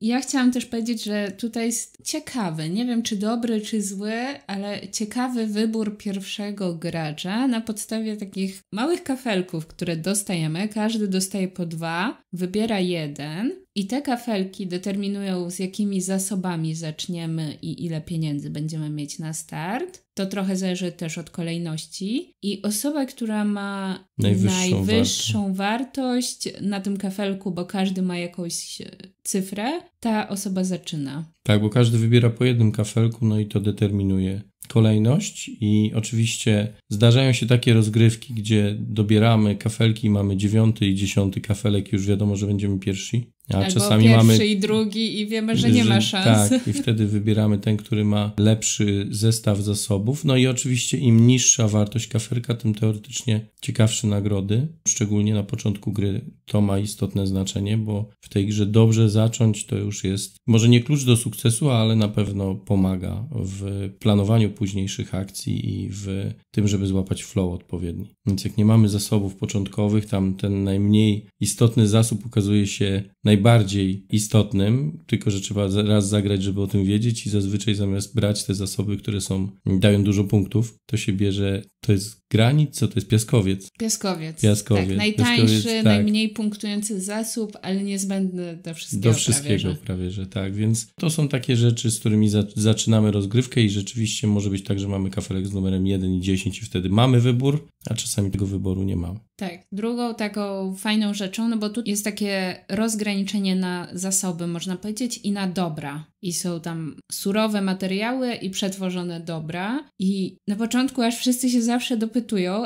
Ja chciałam też powiedzieć, że tutaj jest ciekawy, nie wiem czy dobry, czy zły, ale ciekawy wybór pierwszego gracza na podstawie takich małych kafelków, które dostajemy, każdy dostaje po dwa, wybiera jeden i te kafelki determinują z jakimi zasobami zaczniemy i ile pieniędzy będziemy mieć na start. To trochę zależy też od kolejności i osoba, która ma najwyższą, najwyższą wartość. wartość na tym kafelku, bo każdy ma jakąś e, cyfrę, ta osoba zaczyna. Tak, bo każdy wybiera po jednym kafelku, no i to determinuje kolejność i oczywiście zdarzają się takie rozgrywki, gdzie dobieramy kafelki, mamy dziewiąty i dziesiąty kafelek, już wiadomo, że będziemy pierwsi. A Albo czasami pierwszy mamy. i drugi, i wiemy, że, że nie ma szans. Tak, i wtedy wybieramy ten, który ma lepszy zestaw zasobów. No i oczywiście, im niższa wartość kaferka, tym teoretycznie ciekawsze nagrody, szczególnie na początku gry. To ma istotne znaczenie, bo w tej grze dobrze zacząć to już jest może nie klucz do sukcesu, ale na pewno pomaga w planowaniu późniejszych akcji i w tym, żeby złapać flow odpowiedni. Więc jak nie mamy zasobów początkowych, tam ten najmniej istotny zasób okazuje się najbardziej najbardziej istotnym, tylko że trzeba raz zagrać, żeby o tym wiedzieć i zazwyczaj zamiast brać te zasoby, które są, dają dużo punktów, to się bierze, to jest granic, co to jest piaskowiec. Piaskowiec. Piaskowiec. Tak, najtańszy, piaskowiec, najmniej punktujący zasób, ale niezbędny do wszystkiego. Do wszystkiego prawie że. prawie że. tak. Więc to są takie rzeczy, z którymi za zaczynamy rozgrywkę i rzeczywiście może być tak, że mamy kafelek z numerem 1 i 10 i wtedy mamy wybór, a czasami tego wyboru nie mamy. Tak. Drugą taką fajną rzeczą, no bo tu jest takie rozgraniczenie na zasoby, można powiedzieć, i na dobra. I są tam surowe materiały i przetworzone dobra. I na początku aż wszyscy się zawsze dopytają,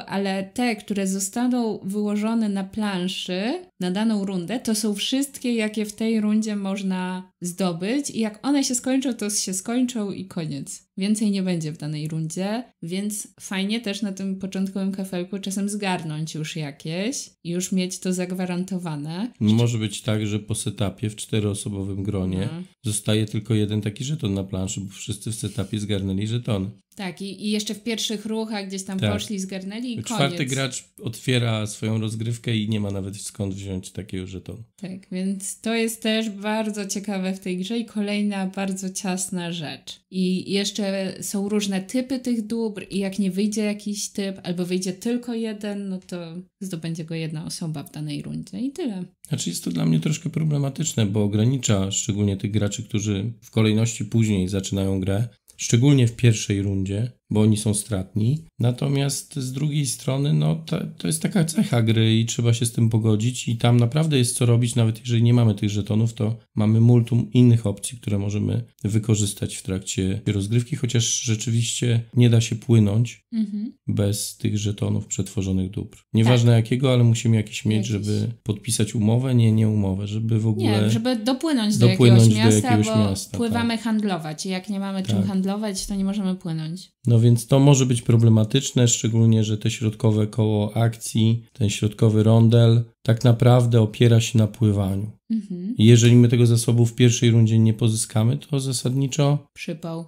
ale te, które zostaną wyłożone na planszy na daną rundę, to są wszystkie, jakie w tej rundzie można zdobyć i jak one się skończą, to się skończą i koniec. Więcej nie będzie w danej rundzie, więc fajnie też na tym początkowym kafelku czasem zgarnąć już jakieś i już mieć to zagwarantowane. Może być tak, że po setupie w czteroosobowym gronie no. zostaje tylko jeden taki żeton na planszy, bo wszyscy w setupie zgarnęli żeton. Tak, i, i jeszcze w pierwszych ruchach gdzieś tam tak. poszli, zgarnęli i Czwarty koniec. gracz otwiera swoją rozgrywkę i nie ma nawet skąd wziąć takiego żetonu. Tak, więc to jest też bardzo ciekawe w tej grze i kolejna bardzo ciasna rzecz. I jeszcze są różne typy tych dóbr i jak nie wyjdzie jakiś typ, albo wyjdzie tylko jeden, no to zdobędzie go jedna osoba w danej rundzie i tyle. Znaczy jest to dla mnie troszkę problematyczne, bo ogranicza szczególnie tych graczy, którzy w kolejności później zaczynają grę, szczególnie w pierwszej rundzie, bo oni są stratni. Natomiast z drugiej strony, no to, to jest taka cecha gry i trzeba się z tym pogodzić i tam naprawdę jest co robić, nawet jeżeli nie mamy tych żetonów, to mamy multum innych opcji, które możemy wykorzystać w trakcie rozgrywki, chociaż rzeczywiście nie da się płynąć mhm. bez tych żetonów przetworzonych dóbr. Nieważne tak. jakiego, ale musimy jakiś mieć, jakiś. żeby podpisać umowę, nie, nie umowę, żeby w ogóle... Nie, żeby dopłynąć do dopłynąć jakiegoś miasta, do jakiegoś bo miasta, tak. pływamy tak. handlować i jak nie mamy tak. czym handlować, to nie możemy płynąć. No więc to może być problematyczne, szczególnie, że te środkowe koło akcji, ten środkowy rondel tak naprawdę opiera się na pływaniu. Mhm. Jeżeli my tego zasobu w pierwszej rundzie nie pozyskamy, to zasadniczo przypał.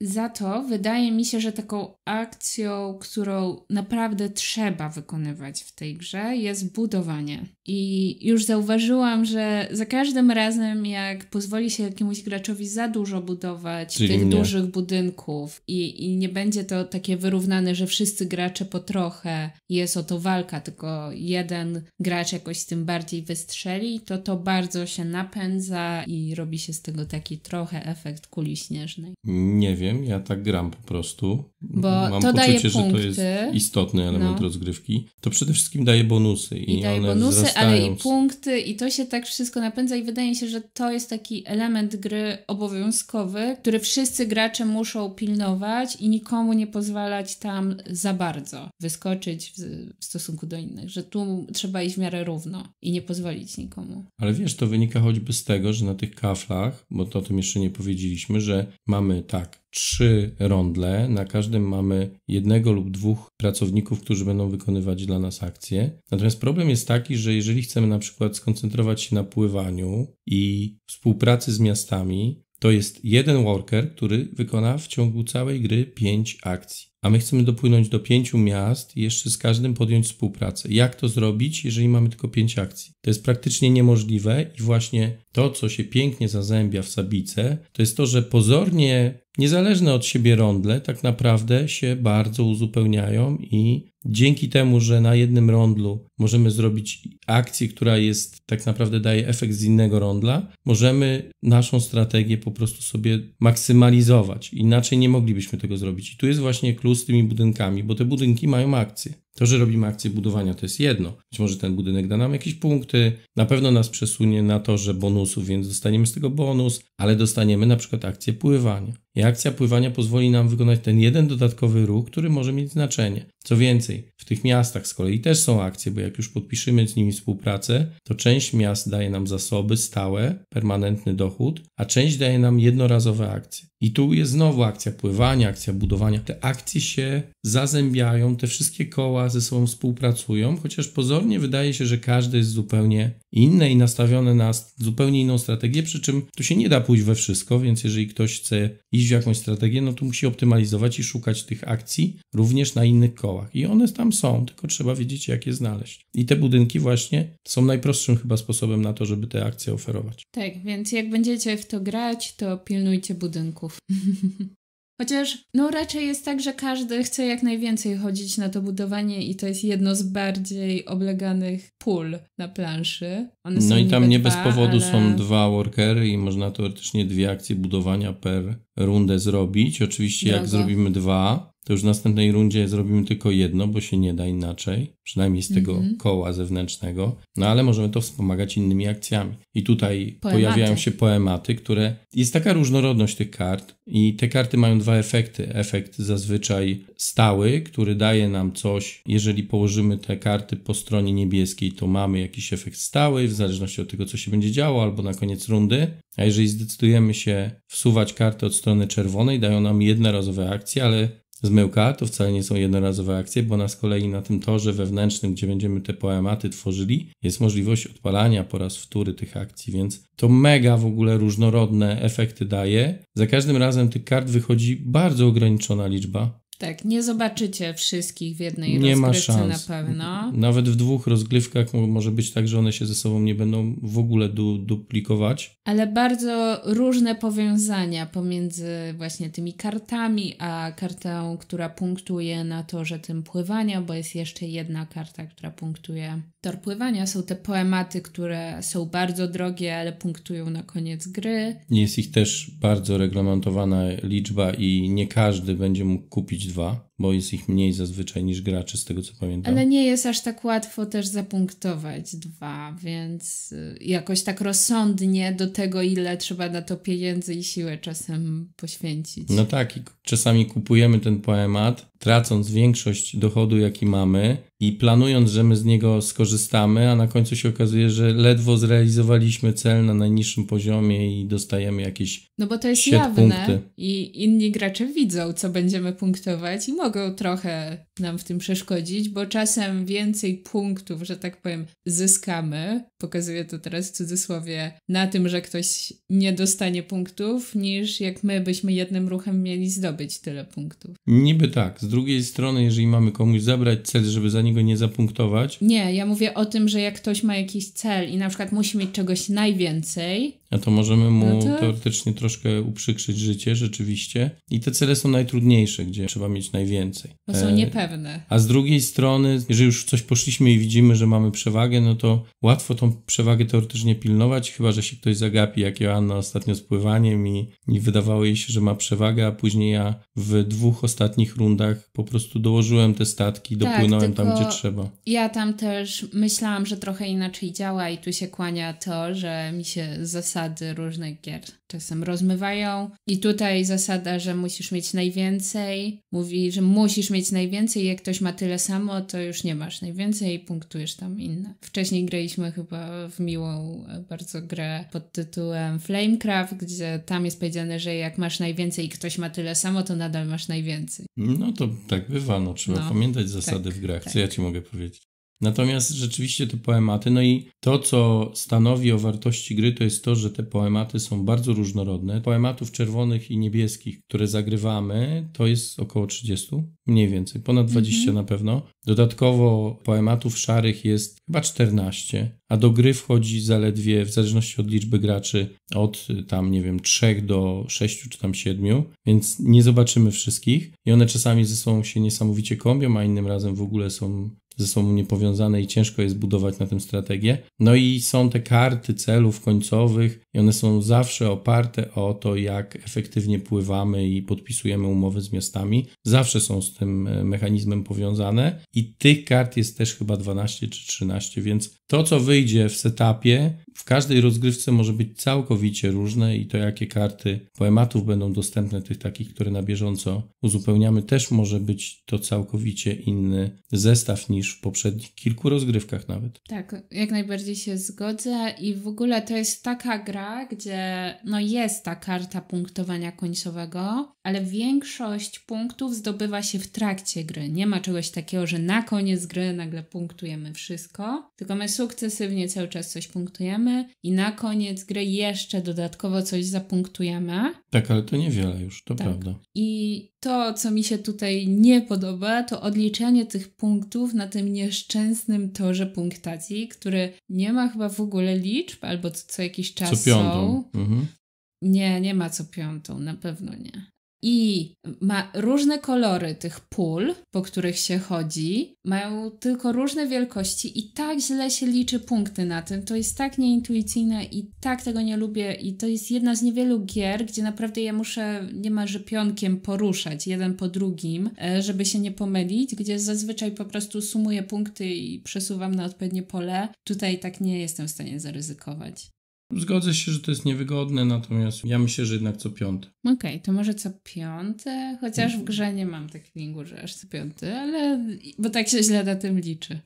Za to wydaje mi się, że taką akcją, którą naprawdę trzeba wykonywać w tej grze, jest budowanie. I już zauważyłam, że za każdym razem, jak pozwoli się jakiemuś graczowi za dużo budować Czyli tych nie. dużych budynków i, i nie będzie to takie wyrównane, że wszyscy gracze po trochę jest o to walka, tylko jeden gracz jakoś z tym bardziej wystrzeli, to to bardzo się napędza i robi się z tego taki trochę efekt kuli śnieżnej. Nie wiem wiem, ja tak gram po prostu. Bo Mam to poczucie, że to jest istotny element no. rozgrywki. To przede wszystkim daje bonusy. I, I daje bonusy, wzrastają. ale i punkty, i to się tak wszystko napędza, i wydaje mi się, że to jest taki element gry obowiązkowy, który wszyscy gracze muszą pilnować i nikomu nie pozwalać tam za bardzo wyskoczyć w, w stosunku do innych, że tu trzeba iść w miarę równo i nie pozwolić nikomu. Ale wiesz, to wynika choćby z tego, że na tych kaflach, bo to o tym jeszcze nie powiedzieliśmy, że mamy tak trzy rondle. Na każdym mamy jednego lub dwóch pracowników, którzy będą wykonywać dla nas akcje. Natomiast problem jest taki, że jeżeli chcemy na przykład skoncentrować się na pływaniu i współpracy z miastami, to jest jeden worker, który wykona w ciągu całej gry pięć akcji a my chcemy dopłynąć do pięciu miast i jeszcze z każdym podjąć współpracę. Jak to zrobić, jeżeli mamy tylko pięć akcji? To jest praktycznie niemożliwe i właśnie to, co się pięknie zazębia w Sabice, to jest to, że pozornie niezależne od siebie rondle tak naprawdę się bardzo uzupełniają i Dzięki temu, że na jednym rondlu możemy zrobić akcję, która jest tak naprawdę daje efekt z innego rondla, możemy naszą strategię po prostu sobie maksymalizować. Inaczej nie moglibyśmy tego zrobić. I tu jest właśnie klucz z tymi budynkami, bo te budynki mają akcję. To, że robimy akcję budowania, to jest jedno. Być może ten budynek da nam jakieś punkty, na pewno nas przesunie na to, że bonusów, więc dostaniemy z tego bonus, ale dostaniemy na przykład akcję pływania. I akcja pływania pozwoli nam wykonać ten jeden dodatkowy ruch, który może mieć znaczenie. Co więcej, w tych miastach z kolei też są akcje, bo jak już podpiszemy z nimi współpracę, to część miast daje nam zasoby stałe, permanentny dochód, a część daje nam jednorazowe akcje. I tu jest znowu akcja pływania, akcja budowania. Te akcje się zazębiają, te wszystkie koła ze sobą współpracują, chociaż pozornie wydaje się, że każdy jest zupełnie inny i nastawiony na zupełnie inną strategię, przy czym tu się nie da pójść we wszystko, więc jeżeli ktoś chce iść w jakąś strategię, no to musi optymalizować i szukać tych akcji również na innych kołach. I one tam są, tylko trzeba wiedzieć, jak je znaleźć. I te budynki właśnie są najprostszym chyba sposobem na to, żeby te akcje oferować. Tak, więc jak będziecie w to grać, to pilnujcie budynków. Chociaż no raczej jest tak, że każdy chce jak najwięcej chodzić na to budowanie i to jest jedno z bardziej obleganych pól na planszy. One no i tam nie dwa, bez powodu ale... są dwa workery i można teoretycznie dwie akcje budowania per rundę zrobić. Oczywiście Drogo. jak zrobimy dwa, to już w następnej rundzie zrobimy tylko jedno, bo się nie da inaczej, przynajmniej z tego mm -hmm. koła zewnętrznego, no ale możemy to wspomagać innymi akcjami. I tutaj poematy. pojawiają się poematy, które. Jest taka różnorodność tych kart, i te karty mają dwa efekty. Efekt zazwyczaj stały, który daje nam coś, jeżeli położymy te karty po stronie niebieskiej, to mamy jakiś efekt stały, w zależności od tego, co się będzie działo, albo na koniec rundy. A jeżeli zdecydujemy się wsuwać karty od strony czerwonej, dają nam jednorazowe akcje, ale zmyłka. To wcale nie są jednorazowe akcje, bo na z kolei na tym torze wewnętrznym, gdzie będziemy te poematy tworzyli, jest możliwość odpalania po raz wtóry tych akcji, więc to mega w ogóle różnorodne efekty daje. Za każdym razem tych kart wychodzi bardzo ograniczona liczba. Tak, nie zobaczycie wszystkich w jednej nie rozgrywce ma szans. na pewno. Nawet w dwóch rozgrywkach może być tak, że one się ze sobą nie będą w ogóle du duplikować. Ale bardzo różne powiązania pomiędzy właśnie tymi kartami, a kartą, która punktuje na torze tym pływania, bo jest jeszcze jedna karta, która punktuje tor pływania. Są te poematy, które są bardzo drogie, ale punktują na koniec gry. Jest ich też bardzo reglamentowana liczba i nie każdy będzie mógł kupić dwa bo jest ich mniej zazwyczaj niż graczy, z tego co pamiętam. Ale nie jest aż tak łatwo też zapunktować dwa, więc y, jakoś tak rozsądnie do tego, ile trzeba na to pieniędzy i siłę czasem poświęcić. No tak, i czasami kupujemy ten poemat, tracąc większość dochodu, jaki mamy i planując, że my z niego skorzystamy, a na końcu się okazuje, że ledwo zrealizowaliśmy cel na najniższym poziomie i dostajemy jakieś. No bo to jest jawne punkty. i inni gracze widzą, co będziemy punktować i mogą mogą trochę nam w tym przeszkodzić, bo czasem więcej punktów, że tak powiem, zyskamy, pokazuję to teraz w cudzysłowie, na tym, że ktoś nie dostanie punktów, niż jak my byśmy jednym ruchem mieli zdobyć tyle punktów. Niby tak. Z drugiej strony, jeżeli mamy komuś zabrać cel, żeby za niego nie zapunktować. Nie, ja mówię o tym, że jak ktoś ma jakiś cel i na przykład musi mieć czegoś najwięcej, a to możemy mu no to... Tak. teoretycznie troszkę uprzykrzyć życie rzeczywiście. I te cele są najtrudniejsze, gdzie trzeba mieć najwięcej. Bo no są e, niepewne. A z drugiej strony, jeżeli już coś poszliśmy i widzimy, że mamy przewagę, no to łatwo tą przewagę teoretycznie pilnować, chyba że się ktoś zagapi, jak Joanna ostatnio z pływaniem i, i wydawało jej się, że ma przewagę, a później ja w dwóch ostatnich rundach po prostu dołożyłem te statki, tak, dopłynąłem tak, tam, gdzie trzeba. Ja tam też myślałam, że trochę inaczej działa i tu się kłania to, że mi się zasadza zasady różnych gier. Czasem rozmywają. I tutaj zasada, że musisz mieć najwięcej, mówi, że musisz mieć najwięcej. Jak ktoś ma tyle samo, to już nie masz najwięcej i punktujesz tam inne. Wcześniej graliśmy chyba w miłą e, bardzo grę pod tytułem Flamecraft, gdzie tam jest powiedziane, że jak masz najwięcej i ktoś ma tyle samo, to nadal masz najwięcej. No to tak bywa, no trzeba no, pamiętać zasady tak, w grach. Co tak. ja ci mogę powiedzieć? Natomiast rzeczywiście te poematy, no i to, co stanowi o wartości gry, to jest to, że te poematy są bardzo różnorodne. Poematów czerwonych i niebieskich, które zagrywamy, to jest około 30, mniej więcej, ponad 20 mhm. na pewno. Dodatkowo poematów szarych jest chyba 14, a do gry wchodzi zaledwie, w zależności od liczby graczy, od tam, nie wiem, 3 do 6 czy tam 7, więc nie zobaczymy wszystkich i one czasami ze sobą się niesamowicie kombią, a innym razem w ogóle są ze sobą niepowiązane i ciężko jest budować na tym strategię. No i są te karty celów końcowych i one są zawsze oparte o to, jak efektywnie pływamy i podpisujemy umowy z miastami. Zawsze są z tym e, mechanizmem powiązane i tych kart jest też chyba 12 czy 13, więc to, co wyjdzie w setupie, w każdej rozgrywce może być całkowicie różne i to, jakie karty poematów będą dostępne, tych takich, które na bieżąco uzupełniamy, też może być to całkowicie inny zestaw niż w poprzednich kilku rozgrywkach nawet. Tak, jak najbardziej się zgodzę i w ogóle to jest taka gra, gdzie no jest ta karta punktowania końcowego, ale większość punktów zdobywa się w trakcie gry. Nie ma czegoś takiego, że na koniec gry nagle punktujemy wszystko, tylko my sukcesywnie cały czas coś punktujemy i na koniec gry jeszcze dodatkowo coś zapunktujemy. Tak, ale to niewiele już, to tak. prawda. I to, co mi się tutaj nie podoba, to odliczanie tych punktów na tym nieszczęsnym torze punktacji, który nie ma chyba w ogóle liczb, albo co, co jakiś czas co piątą. są. Mhm. Nie, nie ma co piątą, na pewno nie i ma różne kolory tych pól, po których się chodzi, mają tylko różne wielkości i tak źle się liczy punkty na tym. To jest tak nieintuicyjne i tak tego nie lubię i to jest jedna z niewielu gier, gdzie naprawdę ja muszę niemalże pionkiem poruszać jeden po drugim, e, żeby się nie pomylić, gdzie zazwyczaj po prostu sumuję punkty i przesuwam na odpowiednie pole. Tutaj tak nie jestem w stanie zaryzykować. Zgodzę się, że to jest niewygodne, natomiast ja myślę, że jednak co piąte. Okej, okay, to może co piąte, chociaż w mhm. grze nie mam takiego, że aż co piąte, ale bo tak się źle na tym liczy.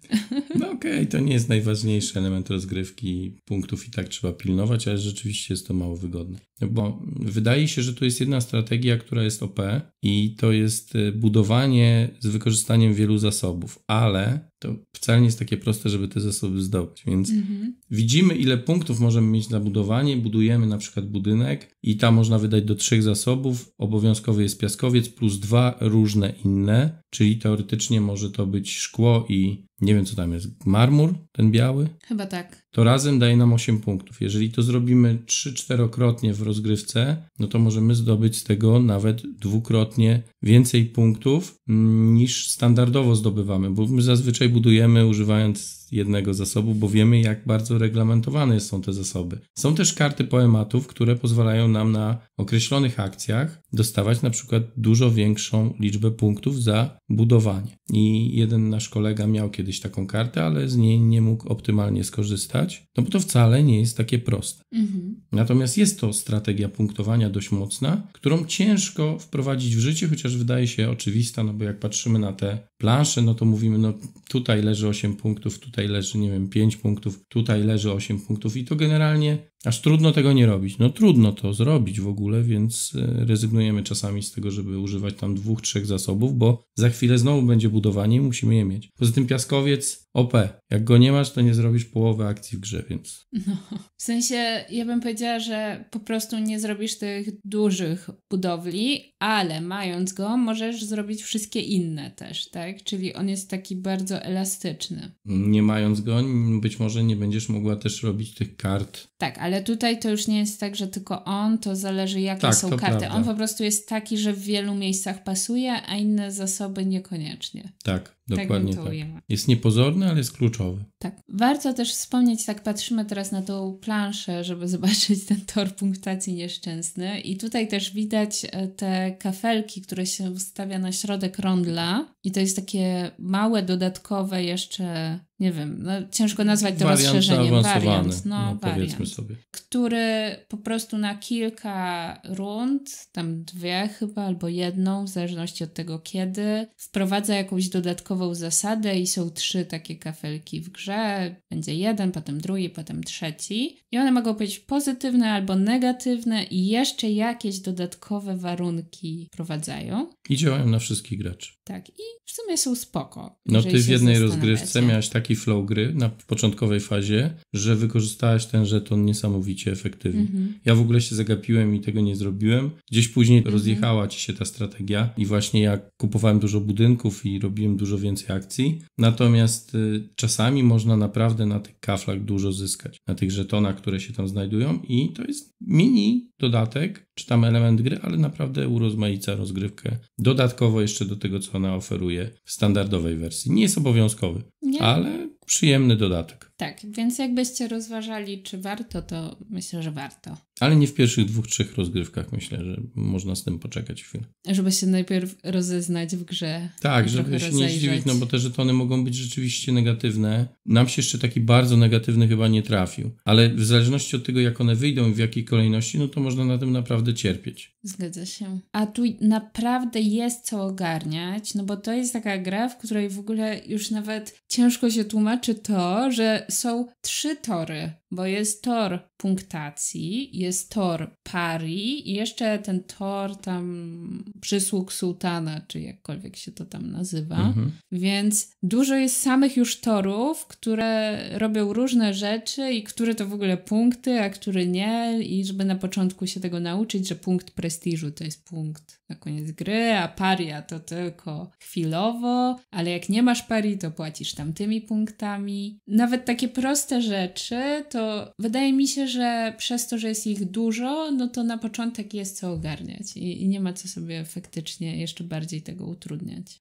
No okej, okay, to nie jest najważniejszy element rozgrywki, punktów i tak trzeba pilnować, ale rzeczywiście jest to mało wygodne. Bo wydaje się, że to jest jedna strategia, która jest OP i to jest e, budowanie z wykorzystaniem wielu zasobów, ale to wcale nie jest takie proste, żeby te zasoby zdobyć. Więc mhm. widzimy, ile punktów możemy mieć na budowanie. Budujemy na przykład budynek i tam można wydać do trzech zasobów. Obowiązkowy jest piaskowiec plus dwa różne inne, czyli teoretycznie może to być szkło i nie wiem co tam jest, marmur, ten biały? Chyba tak. To razem daje nam 8 punktów. Jeżeli to zrobimy 3-4-krotnie w rozgrywce, no to możemy zdobyć z tego nawet dwukrotnie więcej punktów mm, niż standardowo zdobywamy, bo my zazwyczaj budujemy używając jednego zasobu, bo wiemy, jak bardzo reglamentowane są te zasoby. Są też karty poematów, które pozwalają nam na określonych akcjach dostawać na przykład dużo większą liczbę punktów za budowanie. I jeden nasz kolega miał kiedyś taką kartę, ale z niej nie mógł optymalnie skorzystać, no bo to wcale nie jest takie proste. Mhm. Natomiast jest to strategia punktowania dość mocna, którą ciężko wprowadzić w życie, chociaż wydaje się oczywista, no bo jak patrzymy na te planszy, no to mówimy, no tutaj leży 8 punktów, tutaj leży, nie wiem, 5 punktów, tutaj leży 8 punktów i to generalnie Aż trudno tego nie robić. No trudno to zrobić w ogóle, więc e, rezygnujemy czasami z tego, żeby używać tam dwóch, trzech zasobów, bo za chwilę znowu będzie budowanie i musimy je mieć. Poza tym piaskowiec OP. Jak go nie masz, to nie zrobisz połowy akcji w grze, więc... No, w sensie ja bym powiedziała, że po prostu nie zrobisz tych dużych budowli, ale mając go możesz zrobić wszystkie inne też, tak? Czyli on jest taki bardzo elastyczny. Nie mając go być może nie będziesz mogła też robić tych kart. Tak, ale ale tutaj to już nie jest tak, że tylko on, to zależy jakie tak, są karty. Prawda. On po prostu jest taki, że w wielu miejscach pasuje, a inne zasoby niekoniecznie. Tak, tak dokładnie tak. tak. Jest niepozorny, ale jest kluczowy. Tak. Warto też wspomnieć, tak patrzymy teraz na tą planszę, żeby zobaczyć ten tor punktacji nieszczęsny i tutaj też widać e, te kafelki, które się ustawia na środek rondla i to jest takie małe, dodatkowe jeszcze nie wiem, no, ciężko nazwać to wariant rozszerzeniem, wariant, no, no wariant, sobie. który po prostu na kilka rund, tam dwie chyba albo jedną, w zależności od tego kiedy, wprowadza jakąś dodatkową zasadę i są trzy takie kafelki w grze, będzie jeden, potem drugi, potem trzeci i one mogą być pozytywne albo negatywne i jeszcze jakieś dodatkowe warunki wprowadzają. I działają na wszystkich graczy. Tak, i w sumie są spoko. No ty w jednej rozgrywce miałeś takie taki flow gry na początkowej fazie, że wykorzystałaś ten żeton niesamowicie efektywnie. Mhm. Ja w ogóle się zagapiłem i tego nie zrobiłem. Gdzieś później mhm. rozjechała ci się ta strategia i właśnie jak kupowałem dużo budynków i robiłem dużo więcej akcji. Natomiast y, czasami można naprawdę na tych kaflach dużo zyskać, na tych żetonach, które się tam znajdują i to jest mini dodatek, czy tam element gry, ale naprawdę urozmaica rozgrywkę. Dodatkowo jeszcze do tego, co ona oferuje w standardowej wersji. Nie jest obowiązkowy. Nie. ale przyjemny dodatek. Tak, więc jakbyście rozważali, czy warto, to myślę, że warto. Ale nie w pierwszych dwóch, trzech rozgrywkach, myślę, że można z tym poczekać chwilę. Żeby się najpierw rozeznać w grze. Tak, żeby się nie zdziwić, no bo te żetony mogą być rzeczywiście negatywne. Nam się jeszcze taki bardzo negatywny chyba nie trafił, ale w zależności od tego, jak one wyjdą i w jakiej kolejności, no to można na tym naprawdę cierpieć. Zgadza się. A tu naprawdę jest co ogarniać, no bo to jest taka gra, w której w ogóle już nawet ciężko się tłumaczy to, że są trzy tory bo jest tor punktacji, jest tor pari i jeszcze ten tor tam przysług sułtana, czy jakkolwiek się to tam nazywa. Mhm. Więc dużo jest samych już torów, które robią różne rzeczy i które to w ogóle punkty, a które nie i żeby na początku się tego nauczyć, że punkt prestiżu to jest punkt na koniec gry, a paria to tylko chwilowo, ale jak nie masz pari, to płacisz tamtymi punktami. Nawet takie proste rzeczy to to wydaje mi się, że przez to, że jest ich dużo, no to na początek jest co ogarniać i, i nie ma co sobie faktycznie jeszcze bardziej tego utrudniać.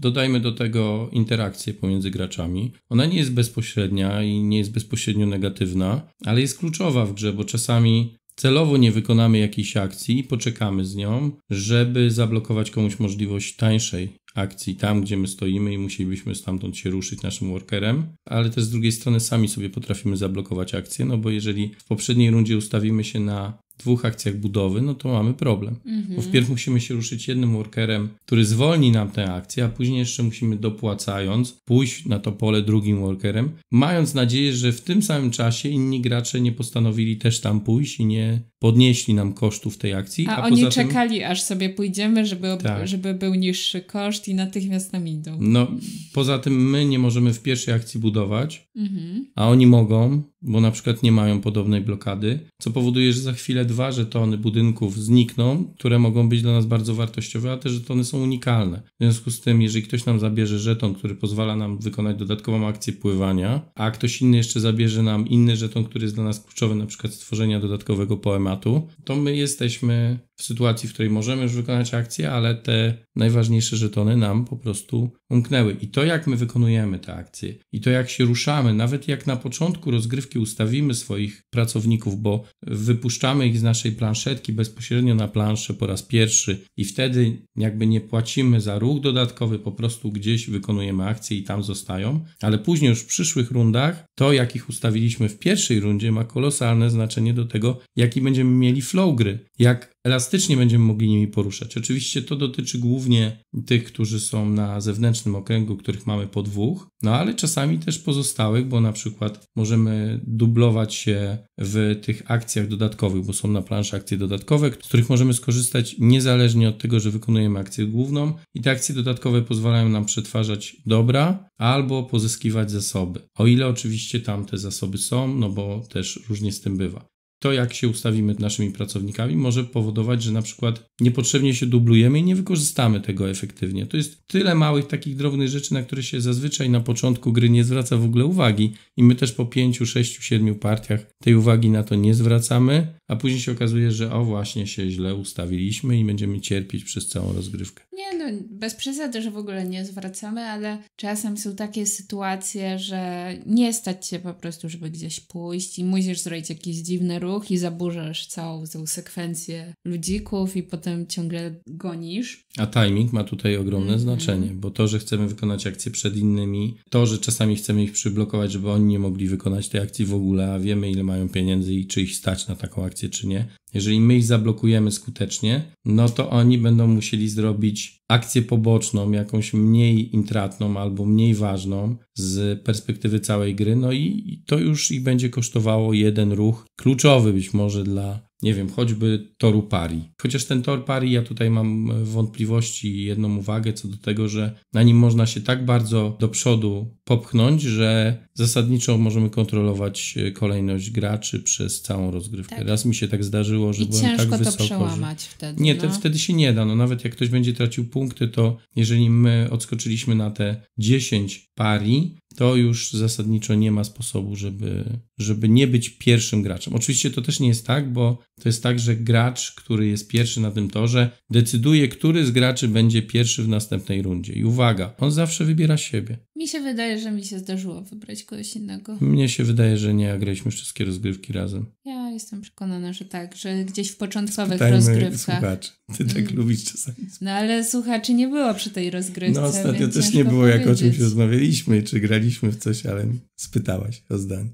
Dodajmy do tego interakcję pomiędzy graczami. Ona nie jest bezpośrednia i nie jest bezpośrednio negatywna, ale jest kluczowa w grze, bo czasami celowo nie wykonamy jakiejś akcji i poczekamy z nią, żeby zablokować komuś możliwość tańszej akcji tam, gdzie my stoimy i musielibyśmy stamtąd się ruszyć naszym workerem, ale też z drugiej strony sami sobie potrafimy zablokować akcję, no bo jeżeli w poprzedniej rundzie ustawimy się na dwóch akcjach budowy, no to mamy problem. Mhm. Bo wpierw musimy się ruszyć jednym workerem, który zwolni nam tę akcję, a później jeszcze musimy dopłacając pójść na to pole drugim workerem, mając nadzieję, że w tym samym czasie inni gracze nie postanowili też tam pójść i nie podnieśli nam kosztów tej akcji. A, a oni czekali, aż sobie pójdziemy, żeby, ob... tak. żeby był niższy koszt i natychmiast nam idą. No, poza tym my nie możemy w pierwszej akcji budować, mhm. a oni mogą, bo na przykład nie mają podobnej blokady, co powoduje, że za chwilę dwa żetony budynków znikną, które mogą być dla nas bardzo wartościowe, a te żetony są unikalne. W związku z tym, jeżeli ktoś nam zabierze żeton, który pozwala nam wykonać dodatkową akcję pływania, a ktoś inny jeszcze zabierze nam inny żeton, który jest dla nas kluczowy, na przykład stworzenia dodatkowego poematu, to my jesteśmy w sytuacji, w której możemy już wykonać akcję, ale te najważniejsze żetony nam po prostu umknęły. I to, jak my wykonujemy te akcje, i to, jak się ruszamy, nawet jak na początku rozgrywki ustawimy swoich pracowników, bo wypuszczamy ich z naszej planszetki bezpośrednio na planszę po raz pierwszy, i wtedy jakby nie płacimy za ruch dodatkowy, po prostu gdzieś wykonujemy akcję i tam zostają, ale później już w przyszłych rundach to, jakich ustawiliśmy w pierwszej rundzie, ma kolosalne znaczenie do tego, jaki będziemy mieli flow gry, jak elastycznie będziemy mogli nimi poruszać. Oczywiście to dotyczy głównie tych, którzy są na zewnętrznym okręgu, których mamy po dwóch, no ale czasami też pozostałych, bo na przykład możemy dublować się w tych akcjach dodatkowych, bo są na planszy akcje dodatkowe, z których możemy skorzystać niezależnie od tego, że wykonujemy akcję główną i te akcje dodatkowe pozwalają nam przetwarzać dobra albo pozyskiwać zasoby. O ile oczywiście tam te zasoby są, no bo też różnie z tym bywa to, jak się ustawimy naszymi pracownikami, może powodować, że na przykład niepotrzebnie się dublujemy i nie wykorzystamy tego efektywnie. To jest tyle małych, takich drobnych rzeczy, na które się zazwyczaj na początku gry nie zwraca w ogóle uwagi, i my też po pięciu, sześciu, siedmiu partiach tej uwagi na to nie zwracamy a później się okazuje, że o właśnie się źle ustawiliśmy i będziemy cierpieć przez całą rozgrywkę. Nie no, bez przesady, że w ogóle nie zwracamy, ale czasem są takie sytuacje, że nie stać się po prostu, żeby gdzieś pójść i musisz zrobić jakiś dziwny ruch i zaburzasz całą tą sekwencję ludzików i potem ciągle gonisz. A timing ma tutaj ogromne mm-hmm. znaczenie, bo to, że chcemy wykonać akcję przed innymi, to, że czasami chcemy ich przyblokować, żeby oni nie mogli wykonać tej akcji w ogóle, a wiemy ile mają pieniędzy i czy ich stać na taką akcję czy nie. Jeżeli my ich zablokujemy skutecznie, no to oni będą musieli zrobić akcję poboczną, jakąś mniej intratną albo mniej ważną z perspektywy całej gry, no i to już ich będzie kosztowało jeden ruch, kluczowy być może dla nie wiem, choćby toru pari. Chociaż ten tor pari, ja tutaj mam e, wątpliwości i jedną uwagę co do tego, że na nim można się tak bardzo do przodu popchnąć, że zasadniczo możemy kontrolować e, kolejność graczy przez całą rozgrywkę. Tak. Raz mi się tak zdarzyło, że I byłem tak wysoko. to przełamać że... wtedy. Nie, no. te, wtedy się nie da. No, nawet jak ktoś będzie tracił punkty, to jeżeli my odskoczyliśmy na te 10 pari, to już zasadniczo nie ma sposobu, żeby, żeby nie być pierwszym graczem. Oczywiście to też nie jest tak, bo to jest tak, że gracz, który jest pierwszy na tym torze, decyduje, który z graczy będzie pierwszy w następnej rundzie. I uwaga, on zawsze wybiera siebie. Mi się wydaje, że mi się zdarzyło wybrać kogoś innego. Mnie się wydaje, że nie, graliśmy wszystkie rozgrywki razem. Ja jestem przekonana, że tak, że gdzieś w początkowych Spytajmy rozgrywkach. Słuchaczy. Ty tak mm. lubisz czasami. No ale słuchaczy nie było przy tej rozgrywce. No ostatnio też nie było, powiedzieć. jak o czymś rozmawialiśmy, czy graliśmy w coś, ale spytałaś o zdanie.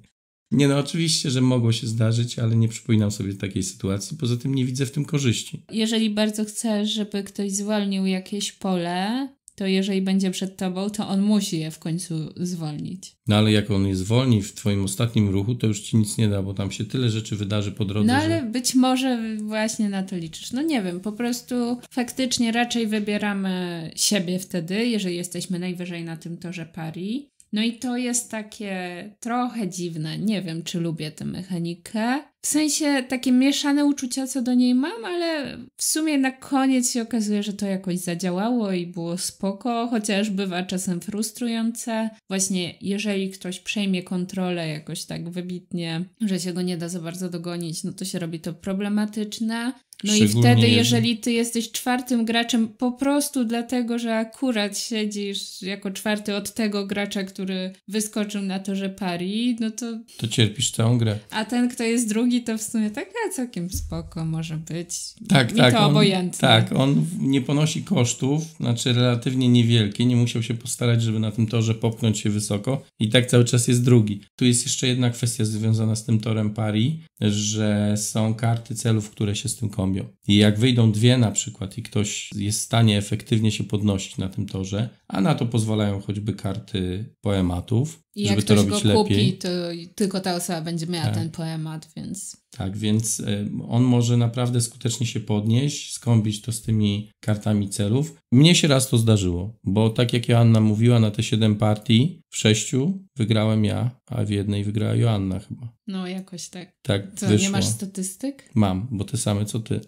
Nie no, oczywiście, że mogło się zdarzyć, ale nie przypominam sobie takiej sytuacji. Poza tym nie widzę w tym korzyści. Jeżeli bardzo chcesz, żeby ktoś zwolnił jakieś pole, to jeżeli będzie przed tobą, to on musi je w końcu zwolnić. No ale jak on je zwolni w twoim ostatnim ruchu, to już ci nic nie da, bo tam się tyle rzeczy wydarzy po drodze. No ale że... być może właśnie na to liczysz. No nie wiem, po prostu faktycznie raczej wybieramy siebie wtedy, jeżeli jesteśmy najwyżej na tym torze pari. No i to jest takie trochę dziwne. Nie wiem, czy lubię tę mechanikę. W sensie takie mieszane uczucia, co do niej mam, ale w sumie na koniec się okazuje, że to jakoś zadziałało i było spoko, chociaż bywa czasem frustrujące. Właśnie jeżeli ktoś przejmie kontrolę jakoś tak wybitnie, że się go nie da za bardzo dogonić, no to się robi to problematyczne. No i wtedy, jeżeli ty jesteś czwartym graczem po prostu dlatego, że akurat siedzisz jako czwarty od tego gracza, który wyskoczył na to, że pari, no to... To cierpisz całą grę. A ten, kto jest drugi, to w sumie tak, a całkiem spoko może być. Tak, Mi tak. to on, obojętne. Tak, on nie ponosi kosztów, znaczy relatywnie niewielkie, nie musiał się postarać, żeby na tym torze popchnąć się wysoko i tak cały czas jest drugi. Tu jest jeszcze jedna kwestia związana z tym torem pari, że są karty celów, które się z tym kończą i jak wyjdą dwie na przykład i ktoś jest w stanie efektywnie się podnosić na tym torze, a na to pozwalają choćby karty poematów, I żeby to robić ktoś go kupi, to tylko ta osoba będzie miała tak. ten poemat, więc... Tak, więc e, on może naprawdę skutecznie się podnieść, skąbić to z tymi kartami celów. Mnie się raz to zdarzyło, bo tak jak Joanna mówiła, na te 7 partii, w sześciu wygrałem ja, a w jednej wygrała Joanna chyba. No, jakoś tak. Tak, co, wyszło. nie masz statystyk? Mam, bo te same co ty.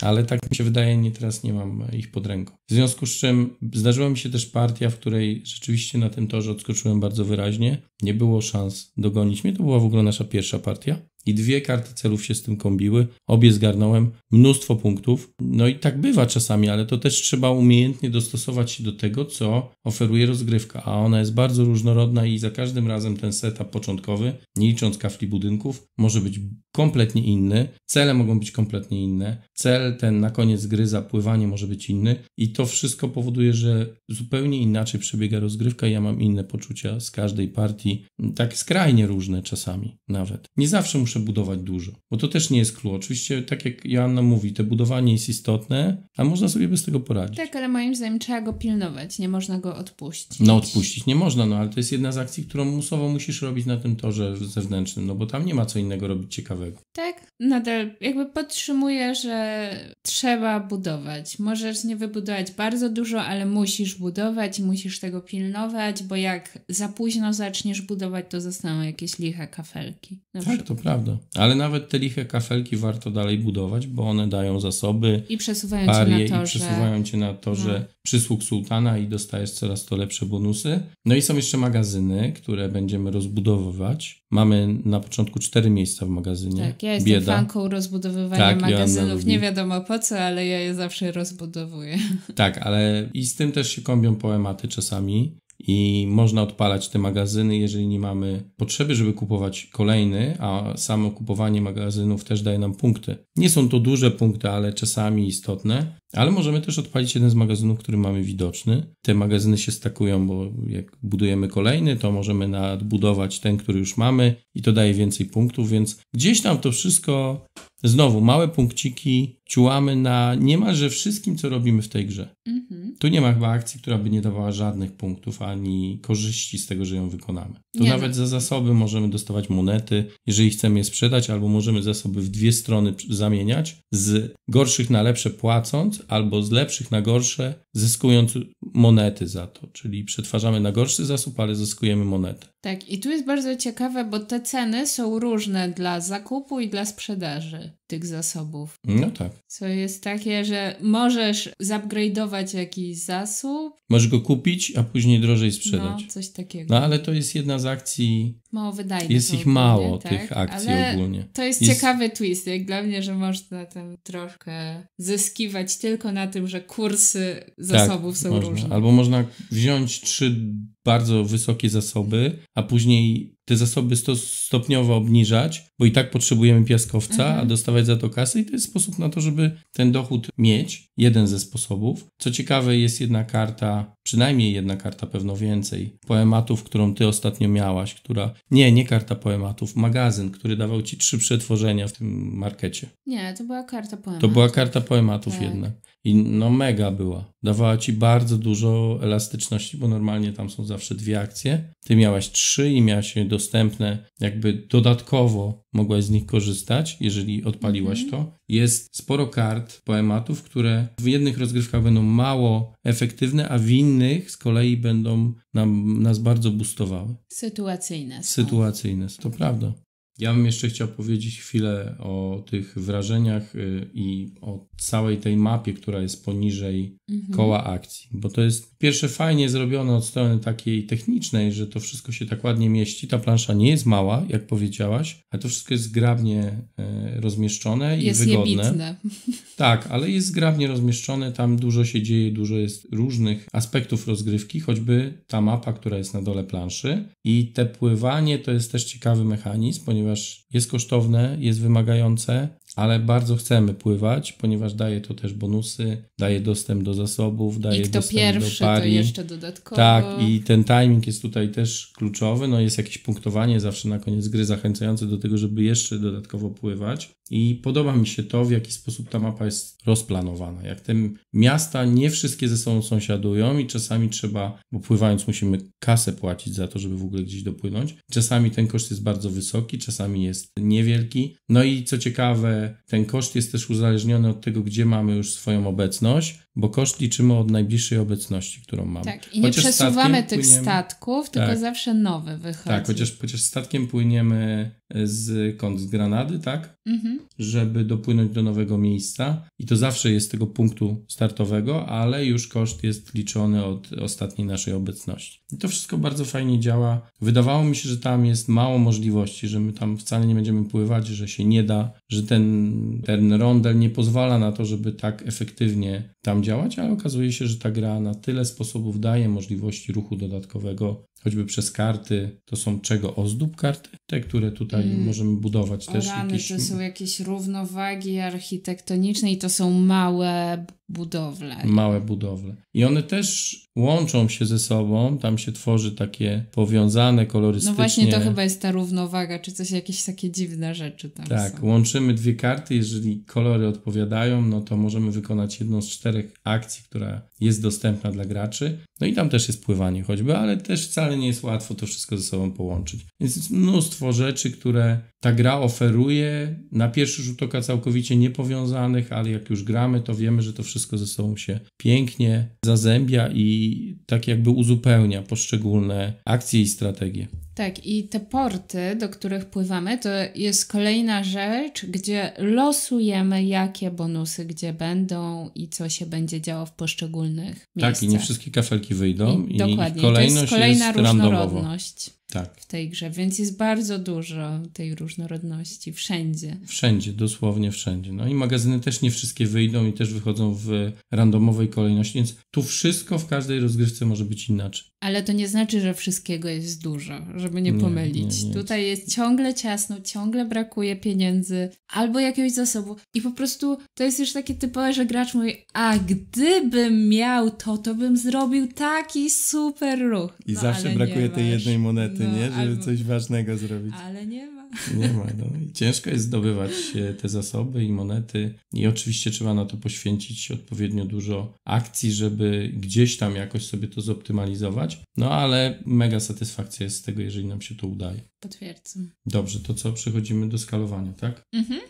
Ale tak mi się wydaje, nie teraz nie mam ich pod ręką. W związku z czym zdarzyła mi się też partia, w której rzeczywiście na tym torze odskoczyłem bardzo wyraźnie. Nie było szans dogonić mnie. To była w ogóle nasza pierwsza partia. I dwie karty celów się z tym kombiły, obie zgarnąłem, mnóstwo punktów. No i tak bywa czasami, ale to też trzeba umiejętnie dostosować się do tego, co oferuje rozgrywka, a ona jest bardzo różnorodna i za każdym razem ten setup początkowy, nie licząc kafli budynków, może być kompletnie inny, cele mogą być kompletnie inne, cel ten na koniec gry zapływanie może być inny i to wszystko powoduje, że zupełnie inaczej przebiega rozgrywka. Ja mam inne poczucia z każdej partii, tak skrajnie różne czasami nawet. Nie zawsze muszę muszę budować dużo. Bo to też nie jest klucz. Oczywiście, tak jak Joanna mówi, te budowanie jest istotne, a można sobie bez tego poradzić. Tak, ale moim zdaniem trzeba go pilnować, nie można go odpuścić. No odpuścić nie można, no ale to jest jedna z akcji, którą musowo musisz robić na tym torze zewnętrznym, no bo tam nie ma co innego robić ciekawego. Tak, nadal jakby podtrzymuję, że trzeba budować. Możesz nie wybudować bardzo dużo, ale musisz budować, i musisz tego pilnować, bo jak za późno zaczniesz budować, to zostaną jakieś liche kafelki. tak, to prawda prawda. Ale nawet te liche kafelki warto dalej budować, bo one dają zasoby. I przesuwają cię na to, i przesuwają że... cię na to, że no. przysług sułtana i dostajesz coraz to lepsze bonusy. No i są jeszcze magazyny, które będziemy rozbudowywać. Mamy na początku cztery miejsca w magazynie. Tak, ja jestem Bieda. fanką rozbudowywania tak, magazynów. Nie wiadomo po co, ale ja je zawsze rozbudowuję. Tak, ale i z tym też się kombią poematy czasami i można odpalać te magazyny, jeżeli nie mamy potrzeby, żeby kupować kolejny, a samo kupowanie magazynów też daje nam punkty. Nie są to duże punkty, ale czasami istotne, ale możemy też odpalić jeden z magazynów, który mamy widoczny. Te magazyny się stakują, bo jak budujemy kolejny, to możemy nadbudować ten, który już mamy i to daje więcej punktów, więc gdzieś tam to wszystko, znowu małe punkciki ciułamy na niemalże wszystkim, co robimy w tej grze. Mhm. Tu nie ma chyba akcji, która by nie dawała żadnych punktów ani korzyści z tego, że ją wykonamy. To nie nawet tak. za zasoby możemy dostawać monety, jeżeli chcemy je sprzedać, albo możemy zasoby w dwie strony zamieniać, z gorszych na lepsze płacąc, albo z lepszych na gorsze, zyskując monety za to. Czyli przetwarzamy na gorszy zasób, ale zyskujemy monety. Tak, i tu jest bardzo ciekawe, bo te ceny są różne dla zakupu i dla sprzedaży tych zasobów. No tak. Co jest takie, że możesz zupgrade'ować jakiś zasób. Możesz go kupić, a później drożej no, sprzedać. No, coś takiego. No ale to jest jedna z akcji mało wydajnych. Jest ich ogólnie, mało, tak? tych akcji Ale ogólnie. To jest, jest, ciekawy twist, jak dla mnie, że można tam troszkę zyskiwać tylko na tym, że kursy tak, zasobów tak, są można. różne. Albo można wziąć trzy bardzo wysokie zasoby, a później te zasoby sto, stopniowo obniżać, bo i tak potrzebujemy piaskowca, mhm. a dostawać za to kasy i to jest sposób na to, żeby ten dochód mieć, jeden ze sposobów. Co ciekawe jest jedna karta przynajmniej jedna karta, pewno więcej, poematów, którą ty ostatnio miałaś, która. Nie, nie karta poematów, magazyn, który dawał ci trzy przetworzenia w tym markecie. Nie, to była karta poematów. To była karta poematów tak. jednak. I no mega była. Dawała ci bardzo dużo elastyczności, bo normalnie tam są zawsze dwie akcje. Ty miałaś trzy i miałaś dostępne jakby dodatkowo mogłaś z nich korzystać, jeżeli odpaliłaś mhm. to. Jest sporo kart, poematów, które w jednych rozgrywkach będą mało efektywne, a w innych z kolei będą nam, nas bardzo boostowały. Sytuacyjne. Są. Sytuacyjne, to prawda. Ja bym jeszcze chciał powiedzieć chwilę o tych wrażeniach y, i o całej tej mapie, która jest poniżej mhm. koła akcji, bo to jest pierwsze fajnie zrobione od strony takiej technicznej, że to wszystko się tak ładnie mieści. Ta plansza nie jest mała, jak powiedziałaś, ale to wszystko jest zgrabnie y, rozmieszczone i jest wygodne. Jebitne. Tak, ale jest zgrabnie rozmieszczone, tam dużo się dzieje, dużo jest różnych aspektów rozgrywki, choćby ta mapa, która jest na dole planszy i te pływanie to jest też ciekawy mechanizm, ponieważ ponieważ jest kosztowne, jest wymagające, ale bardzo chcemy pływać, ponieważ daje to też bonusy, daje dostęp do zasobów, daje I kto dostęp pierwszy, do pari. to jeszcze dodatkowo. Tak, i ten timing jest tutaj też kluczowy. No jest jakieś punktowanie zawsze na koniec gry zachęcające do tego, żeby jeszcze dodatkowo pływać. I podoba mi się to, w jaki sposób ta mapa jest rozplanowana. Jak te miasta nie wszystkie ze sobą sąsiadują i czasami trzeba, bo pływając musimy kasę płacić za to, żeby w ogóle gdzieś dopłynąć. Czasami ten koszt jest bardzo wysoki, czasami jest niewielki. No i co ciekawe, ten koszt jest też uzależniony od tego, gdzie mamy już swoją obecność bo koszt liczymy od najbliższej obecności, którą mamy. Tak, i nie chociaż przesuwamy tych płyniemy... statków, tylko tak. zawsze nowy wychodzi. Tak, chociaż, chociaż statkiem płyniemy z kąt z Granady, tak? Mhm. Żeby dopłynąć do nowego miejsca i to zawsze jest tego punktu startowego, ale już koszt jest liczony od ostatniej naszej obecności. I to wszystko bardzo fajnie działa. Wydawało mi się, że tam jest mało możliwości, że my tam wcale nie będziemy pływać, że się nie da, że ten, ten rondel nie pozwala na to, żeby tak efektywnie tam działać, ale okazuje się, że ta gra na tyle sposobów daje możliwości ruchu dodatkowego, choćby przez karty, to są czego? Ozdób karty? Te, które tutaj mm. możemy budować o też. Rany, jakieś... To są jakieś równowagi architektoniczne i to są małe budowle. Małe budowle. I one też łączą się ze sobą, tam się tworzy takie powiązane no kolorystycznie. No właśnie to chyba jest ta równowaga, czy coś, jakieś takie dziwne rzeczy tam Tak, są. łączymy dwie karty, jeżeli kolory odpowiadają, no to możemy wykonać jedną z czterech akcji, która jest dostępna dla graczy. No i tam też jest pływanie choćby, ale też wcale wcale nie jest łatwo to wszystko ze sobą połączyć. Więc jest mnóstwo rzeczy, które ta gra oferuje na pierwszy rzut oka całkowicie niepowiązanych, ale jak już gramy, to wiemy, że to wszystko ze sobą się pięknie zazębia i tak jakby uzupełnia poszczególne akcje i strategie. Tak, i te porty, do których pływamy, to jest kolejna rzecz, gdzie losujemy, jakie bonusy gdzie będą i co się będzie działo w poszczególnych miejscach. Tak, i nie wszystkie kafelki wyjdą. I, i dokładnie, kolejność to jest kolejna jest różnorodność. Randomowo tak. w tej grze, więc jest bardzo dużo tej różnorodności wszędzie. Wszędzie, dosłownie wszędzie. No i magazyny też nie wszystkie wyjdą i też wychodzą w randomowej kolejności, więc tu wszystko w każdej rozgrywce może być inaczej. Ale to nie znaczy, że wszystkiego jest dużo, żeby nie, nie pomylić. Nie, nie. Tutaj jest ciągle ciasno, ciągle brakuje pieniędzy albo jakiegoś zasobu i po prostu to jest już takie typowe, że gracz mówi, a gdybym miał to, to bym zrobił taki super ruch. I no, zawsze brakuje tej masz. jednej monety minuty, no, nie? Żeby albo... coś ważnego zrobić. Ale nie ma. Nie ma, no. I ciężko jest zdobywać e, te zasoby i monety i oczywiście trzeba na to poświęcić odpowiednio dużo akcji, żeby gdzieś tam jakoś sobie to zoptymalizować. No ale mega satysfakcja jest z tego, jeżeli nam się to udaje. Potwierdzam. Dobrze, to co? Przechodzimy do skalowania, tak? Mhm.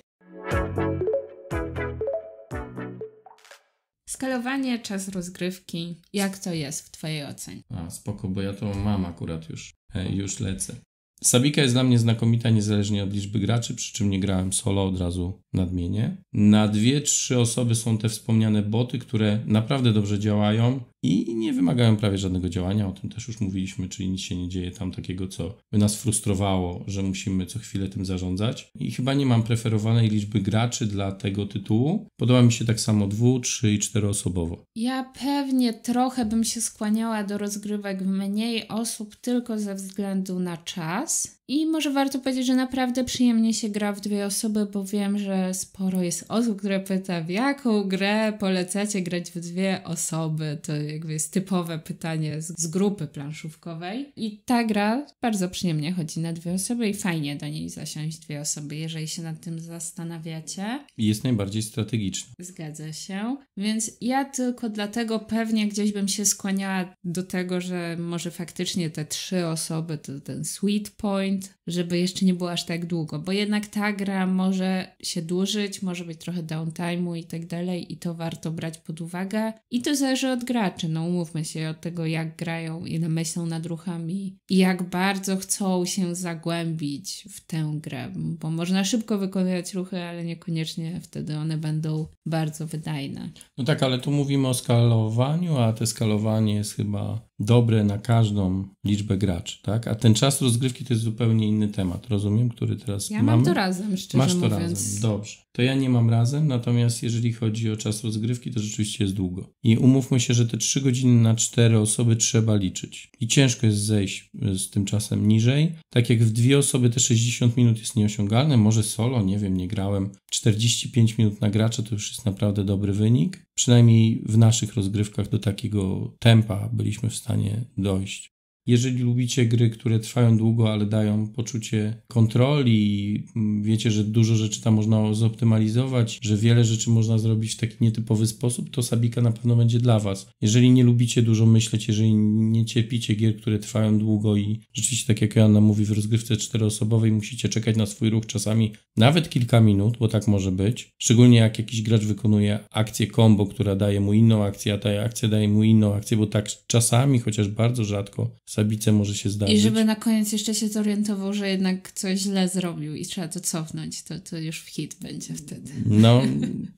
Skalowanie, czas rozgrywki, jak to jest w Twojej ocenie? A, spoko, bo ja to mam akurat już. E, już lecę. Sabika jest dla mnie znakomita niezależnie od liczby graczy, przy czym nie grałem solo, od razu nadmienię. Na dwie, trzy osoby są te wspomniane boty, które naprawdę dobrze działają i nie wymagają prawie żadnego działania, o tym też już mówiliśmy, czyli nic się nie dzieje tam takiego, co by nas frustrowało, że musimy co chwilę tym zarządzać. I chyba nie mam preferowanej liczby graczy dla tego tytułu. Podoba mi się tak samo dwu, trzy i czteroosobowo. Ja pewnie trochę bym się skłaniała do rozgrywek mniej osób tylko ze względu na czas. I może warto powiedzieć, że naprawdę przyjemnie się gra w dwie osoby, bo wiem, że sporo jest osób, które pyta, w jaką grę polecacie grać w dwie osoby. To jakby jest typowe pytanie z, z grupy planszówkowej. I ta gra bardzo przyjemnie chodzi na dwie osoby i fajnie do niej zasiąść dwie osoby, jeżeli się nad tym zastanawiacie. I jest najbardziej strategiczna. Zgadza się. Więc ja tylko dlatego pewnie gdzieś bym się skłaniała do tego, że może faktycznie te trzy osoby to ten sweet point, żeby jeszcze nie było aż tak długo, bo jednak ta gra może się dłużyć, może być trochę downtime'u i tak dalej i to warto brać pod uwagę. I to zależy od graczy znaczy, no umówmy się od tego, jak grają, ile myślą nad ruchami i jak bardzo chcą się zagłębić w tę grę, bo można szybko wykonywać ruchy, ale niekoniecznie wtedy one będą bardzo wydajne. No tak, ale tu mówimy o skalowaniu, a to skalowanie jest chyba dobre na każdą liczbę graczy, tak? A ten czas rozgrywki to jest zupełnie inny temat, rozumiem, który teraz ja mamy? Ja mam to razem, szczerze Masz to mówiąc. razem, dobrze. To ja nie mam razem, natomiast jeżeli chodzi o czas rozgrywki, to rzeczywiście jest długo. I umówmy się, że te trzy 3 godziny na 4 osoby trzeba liczyć i ciężko jest zejść e, z tym czasem niżej. Tak jak w dwie osoby te 60 minut jest nieosiągalne, może solo, nie wiem, nie grałem. 45 minut na gracza to już jest naprawdę dobry wynik. Przynajmniej w naszych rozgrywkach do takiego tempa byliśmy w stanie dojść. Jeżeli lubicie gry, które trwają długo, ale dają poczucie kontroli i mm, wiecie, że dużo rzeczy tam można zoptymalizować, że wiele rzeczy można zrobić w taki nietypowy sposób, to Sabika na pewno będzie dla Was. Jeżeli nie lubicie dużo myśleć, jeżeli nie cierpicie gier, które trwają długo i rzeczywiście, tak jak Joanna mówi, w rozgrywce czteroosobowej musicie czekać na swój ruch czasami nawet kilka minut, bo tak może być. Szczególnie jak jakiś gracz wykonuje akcję combo, która daje mu inną akcję, a ta akcja daje mu inną akcję, bo tak czasami, chociaż bardzo rzadko, Sabice może się zdarzyć. I żeby na koniec jeszcze się zorientował, że jednak coś źle zrobił i trzeba to cofnąć, to, to już hit będzie wtedy. No,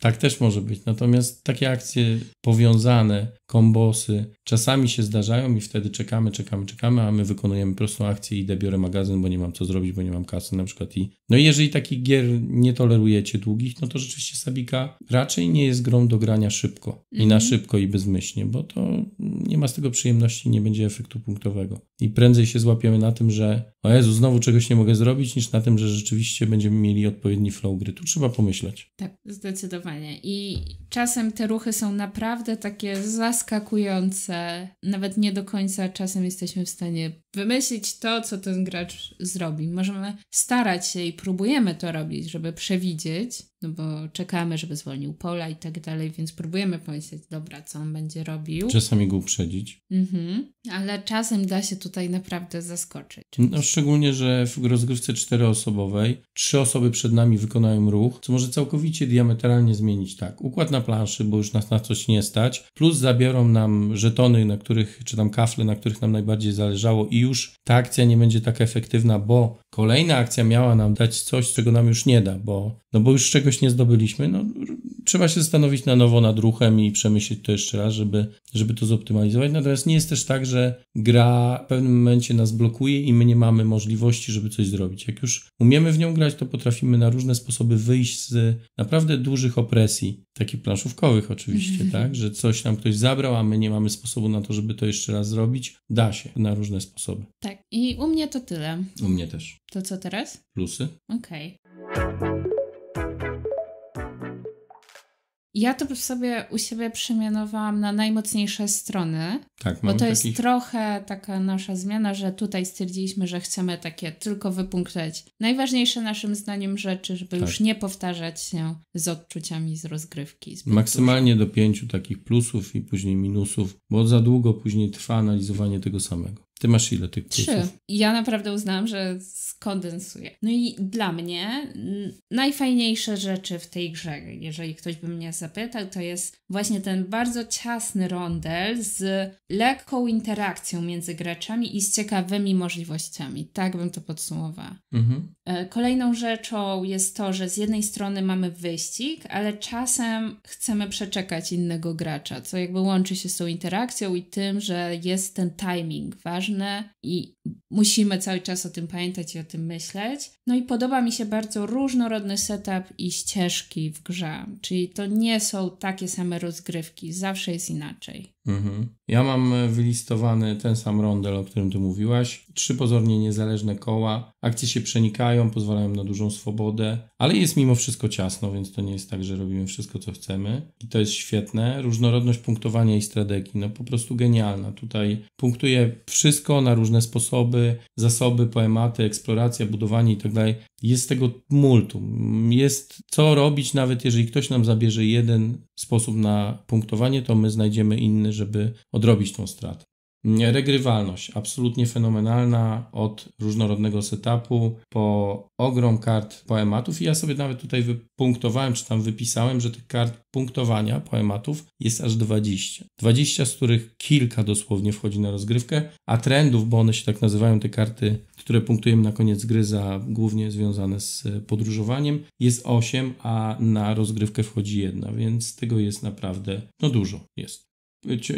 tak też może być. Natomiast takie akcje powiązane kombosy. Czasami się zdarzają i wtedy czekamy, czekamy, czekamy, a my wykonujemy prostą akcję i idę, biorę magazyn, bo nie mam co zrobić, bo nie mam kasy na przykład. I... No i jeżeli takich gier nie tolerujecie długich, no to rzeczywiście Sabika raczej nie jest grą do grania szybko mm -hmm. i na mhm. szybko i bezmyślnie, bo to nie ma z tego przyjemności, nie będzie efektu punktowego. I prędzej się złapiemy na tym, że o Jezu, znowu czegoś nie mogę zrobić, niż na tym, że rzeczywiście będziemy mieli odpowiedni flow gry. Tu trzeba pomyśleć. Tak, zdecydowanie. I czasem te ruchy są naprawdę takie zaskakujące. Nawet nie do końca czasem jesteśmy w stanie wymyślić to, co ten gracz zrobi. Możemy starać się i próbujemy to robić, żeby przewidzieć, no bo czekamy, żeby zwolnił pola i tak dalej, więc próbujemy pomyśleć, dobra, co on będzie robił. Czasami go uprzedzić. Mhm, ale czasem da się tutaj naprawdę zaskoczyć. No, szczególnie, że w rozgrywce czteroosobowej trzy osoby przed nami wykonają ruch, co może całkowicie diametralnie zmienić tak, układ na planszy, bo już nas na coś nie stać, plus zabiorą nam żetony, na których, czy tam kafle, na których nam najbardziej zależało i już ta akcja nie będzie tak efektywna, bo kolejna akcja miała nam dać coś, czego nam już nie da, bo, no bo już czegoś czegoś nie zdobyliśmy, no, trzeba się zastanowić na nowo nad ruchem i przemyśleć to jeszcze raz, żeby, żeby to zoptymalizować. Natomiast nie jest też tak, że gra w pewnym momencie nas blokuje i my nie mamy możliwości, żeby coś zrobić. Jak już umiemy w nią grać, to potrafimy na różne sposoby wyjść z naprawdę dużych opresji, takich planszówkowych oczywiście, tak, że coś nam ktoś zabrał, a my nie mamy sposobu na to, żeby to jeszcze raz zrobić. Da się na różne sposoby. Tak. I u mnie to tyle. U mnie też. To co teraz? Plusy. Okej. Okay. Ja to w sobie u siebie przemianowałam na najmocniejsze strony, tak, bo to jest trochę taka nasza zmiana, że tutaj stwierdziliśmy, że chcemy takie tylko wypunktować najważniejsze naszym zdaniem rzeczy, żeby tak. już nie powtarzać się z odczuciami z rozgrywki. Z Maksymalnie do pięciu takich plusów i później minusów, bo za długo później trwa analizowanie tego samego. Ty masz ile tych plusów? Trzy. Ja naprawdę uznałam, że skondensuję. No i dla mnie najfajniejsze rzeczy w tej grze, jeżeli ktoś by mnie zapytał, to jest właśnie ten bardzo ciasny rondel z lekką interakcją między graczami i z ciekawymi możliwościami. Tak bym to podsumowała. Mhm. E, kolejną rzeczą jest to, że z jednej strony mamy wyścig, ale czasem chcemy przeczekać innego gracza, co jakby łączy się z tą interakcją i tym, że jest ten timing ważny ważne i musimy cały czas o tym pamiętać i o tym myśleć. No i podoba mi się bardzo różnorodny setup i ścieżki w grze, czyli to nie są takie same rozgrywki, zawsze jest inaczej. Mhm. Ja mam wylistowany ten sam rondel, o którym ty mówiłaś. Trzy pozornie niezależne koła. Akcje się przenikają, pozwalają na dużą swobodę, ale jest mimo wszystko ciasno, więc to nie jest tak, że robimy wszystko, co chcemy. I to jest świetne. Różnorodność punktowania i strategi, no po prostu genialna. Tutaj punktuję wszystko na różne sposoby, zasoby, poematy, eksploracja, budowanie i tak dalej. Jest tego multum. Jest co robić, nawet jeżeli ktoś nam zabierze jeden sposób na punktowanie, to my znajdziemy inny, żeby odrobić tą stratę. Regrywalność absolutnie fenomenalna od różnorodnego setupu po ogrom kart poematów i ja sobie nawet tutaj wypunktowałem, czy tam wypisałem, że tych kart punktowania poematów jest aż 20. 20, z których kilka dosłownie wchodzi na rozgrywkę, a trendów, bo one się tak nazywają te karty, które punktujemy na koniec gry za głównie związane z podróżowaniem, jest 8, a na rozgrywkę wchodzi jedna, więc tego jest naprawdę no dużo jest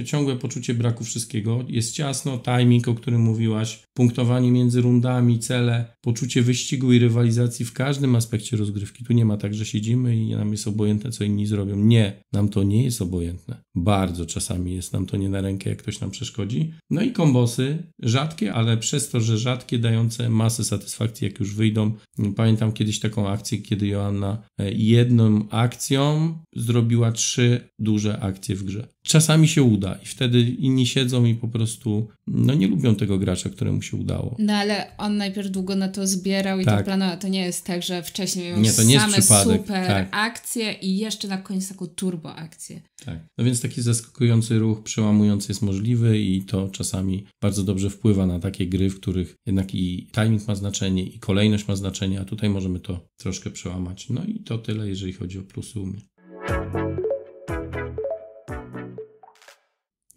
ciągłe poczucie braku wszystkiego. Jest ciasno, timing, o którym mówiłaś, punktowanie między rundami, cele, poczucie wyścigu i rywalizacji w każdym aspekcie rozgrywki. Tu nie ma tak, że siedzimy i nam jest obojętne, co inni zrobią. Nie, nam to nie jest obojętne. Bardzo czasami jest nam to nie na rękę, jak ktoś nam przeszkodzi. No i kombosy, rzadkie, ale przez to, że rzadkie, dające masę satysfakcji, jak już wyjdą. Pamiętam kiedyś taką akcję, kiedy Joanna e, jedną akcją zrobiła trzy duże akcje w grze czasami się uda i wtedy inni siedzą i po prostu no nie lubią tego gracza, któremu się udało. No ale on najpierw długo na to zbierał i tak. to planował. To nie jest tak, że wcześniej miał nie, to nie same jest super tak. akcje i jeszcze na koniec taką turbo akcję. Tak. No więc taki zaskakujący ruch, przełamujący jest możliwy i to czasami bardzo dobrze wpływa na takie gry, w których jednak i timing ma znaczenie i kolejność ma znaczenie, a tutaj możemy to troszkę przełamać. No i to tyle, jeżeli chodzi o plusy u mnie.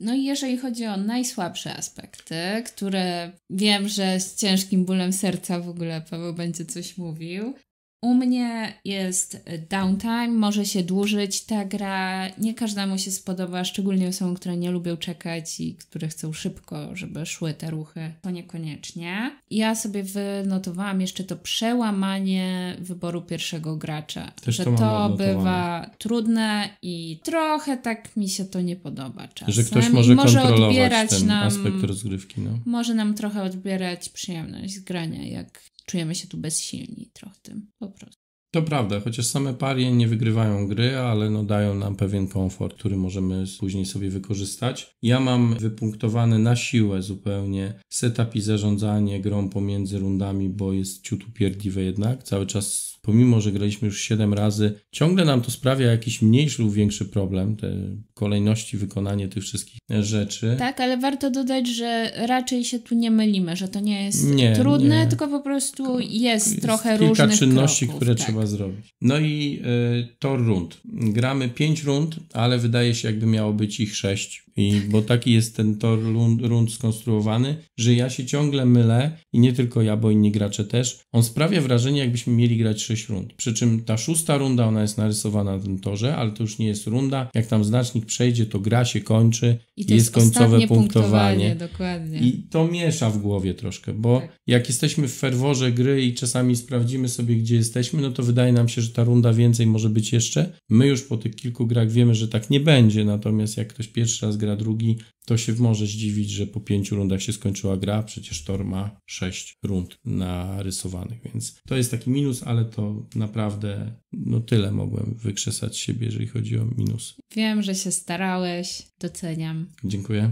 No i jeżeli chodzi o najsłabsze aspekty, które wiem, że z ciężkim bólem serca w ogóle Paweł będzie coś mówił, u mnie jest downtime, może się dłużyć ta gra. Nie każdemu się spodoba, szczególnie osobom, które nie lubią czekać i które chcą szybko, żeby szły te ruchy. To niekoniecznie. Ja sobie wynotowałam jeszcze to przełamanie wyboru pierwszego gracza. Też że to, to bywa trudne i trochę tak mi się to nie podoba czasem. Że ktoś może, może kontrolować odbierać ten nam, aspekt rozgrywki. No. Może nam trochę odbierać przyjemność z grania, jak czujemy się tu bezsilni trochę po prostu. To prawda, chociaż same parie nie wygrywają gry, ale no dają nam pewien komfort, który możemy później sobie wykorzystać. Ja mam wypunktowane na siłę zupełnie setup i zarządzanie grą pomiędzy rundami, bo jest ciut upierdliwe jednak. Cały czas pomimo że graliśmy już 7 razy, ciągle nam to sprawia jakiś mniejszy lub większy problem, te kolejności, wykonanie tych wszystkich rzeczy. Tak, ale warto dodać, że raczej się tu nie mylimy, że to nie jest nie, trudne, nie. tylko po prostu jest, jest trochę kilka różnych czynności, kroków, które tak. trzeba zrobić. No i y, e, tor rund. Gramy 5 rund, ale wydaje się jakby miało być ich 6 i bo taki jest ten tor rund skonstruowany, że ja się ciągle mylę i nie tylko ja, bo inni gracze też. On sprawia wrażenie, jakbyśmy mieli grać 6 rund. Przy czym ta szósta runda, ona jest narysowana na tym torze, ale to już nie jest runda. Jak tam znacznik przejdzie, to gra się kończy i jest, jest końcowe punktowanie. punktowanie. Dokładnie. I to miesza w głowie troszkę, bo tak. jak jesteśmy w ferworze gry i czasami sprawdzimy sobie, gdzie jesteśmy, no to wydaje nam się, że ta runda więcej może być jeszcze. My już po tych kilku grach wiemy, że tak nie będzie, natomiast jak ktoś pierwszy raz gra drugi, to się może zdziwić, że po pięciu rundach się skończyła gra, przecież Tor ma sześć rund narysowanych, więc to jest taki minus, ale to naprawdę no tyle mogłem wykrzesać siebie, jeżeli chodzi o minus. Wiem, że się starałeś, doceniam. Dziękuję.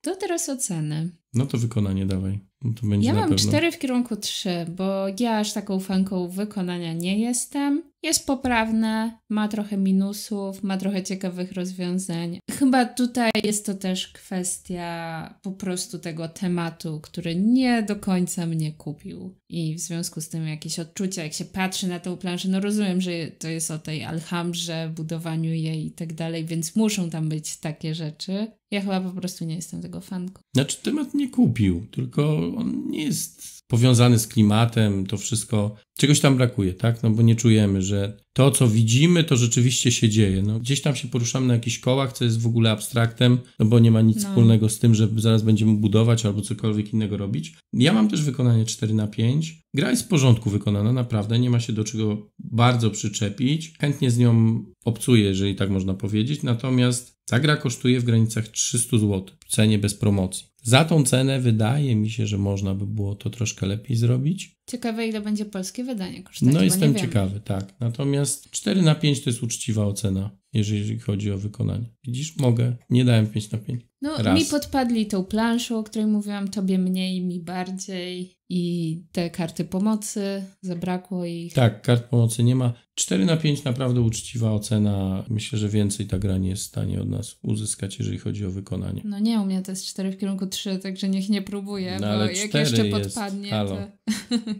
To teraz oceny. No to wykonanie dawaj. No to będzie ja mam cztery w kierunku trzy, bo ja aż taką fanką wykonania nie jestem. Jest poprawne, ma trochę minusów, ma trochę ciekawych rozwiązań. Chyba tutaj jest to też kwestia po prostu tego tematu, który nie do końca mnie kupił. I w związku z tym jakieś odczucia, jak się patrzy na tę planszę, no rozumiem, że to jest o tej Alhambrze, budowaniu jej i tak dalej, więc muszą tam być takie rzeczy. Ja chyba po prostu nie jestem tego fanką. Znaczy temat nie kupił, tylko on nie jest powiązany z klimatem, to wszystko, czegoś tam brakuje, tak? No bo nie czujemy, że to, co widzimy, to rzeczywiście się dzieje. No, gdzieś tam się poruszamy na jakichś kołach, co jest w ogóle abstraktem, no bo nie ma nic no. wspólnego z tym, że zaraz będziemy budować albo cokolwiek innego robić. Ja mam też wykonanie 4 na 5 Gra jest w porządku wykonana, naprawdę, nie ma się do czego bardzo przyczepić. Chętnie z nią obcuję, jeżeli tak można powiedzieć, natomiast ta gra kosztuje w granicach 300 zł w cenie bez promocji. Za tą cenę wydaje mi się, że można by było to troszkę lepiej zrobić. Ciekawe, ile będzie polskie wydanie kosztować. No, jestem ciekawy, tak. Natomiast 4 na 5 to jest uczciwa ocena, jeżeli chodzi o wykonanie. Widzisz, mogę, nie dałem 5 na 5. No, Raz. mi podpadli tą planszą, o której mówiłam, tobie mniej, mi bardziej i te karty pomocy, zabrakło ich. Tak, kart pomocy nie ma. 4 na 5 naprawdę uczciwa ocena. Myślę, że więcej ta gra nie jest w stanie od nas uzyskać, jeżeli chodzi o wykonanie. No nie, u mnie to jest 4 w kierunku 3, także niech nie próbuje, no, bo jak jeszcze podpadnie, to...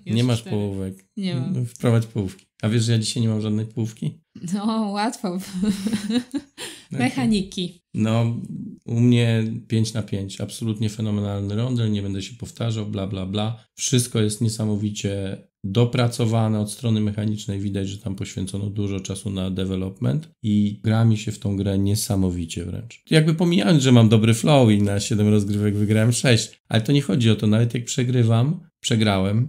nie masz 4. połówek. Nie mam. Mm, wprowadź połówki. A wiesz, że ja dzisiaj nie mam żadnej połówki? No, łatwo. No Mechaniki. No, u mnie 5 na 5. Absolutnie fenomenalny rondel, nie będę się powtarzał, bla, bla, bla. Wszystko jest niesamowicie dopracowane od strony mechanicznej. Widać, że tam poświęcono dużo czasu na development i gra mi się w tą grę niesamowicie wręcz. Jakby pomijając, że mam dobry flow i na 7 rozgrywek wygrałem 6, ale to nie chodzi o to. Nawet jak przegrywam, przegrałem.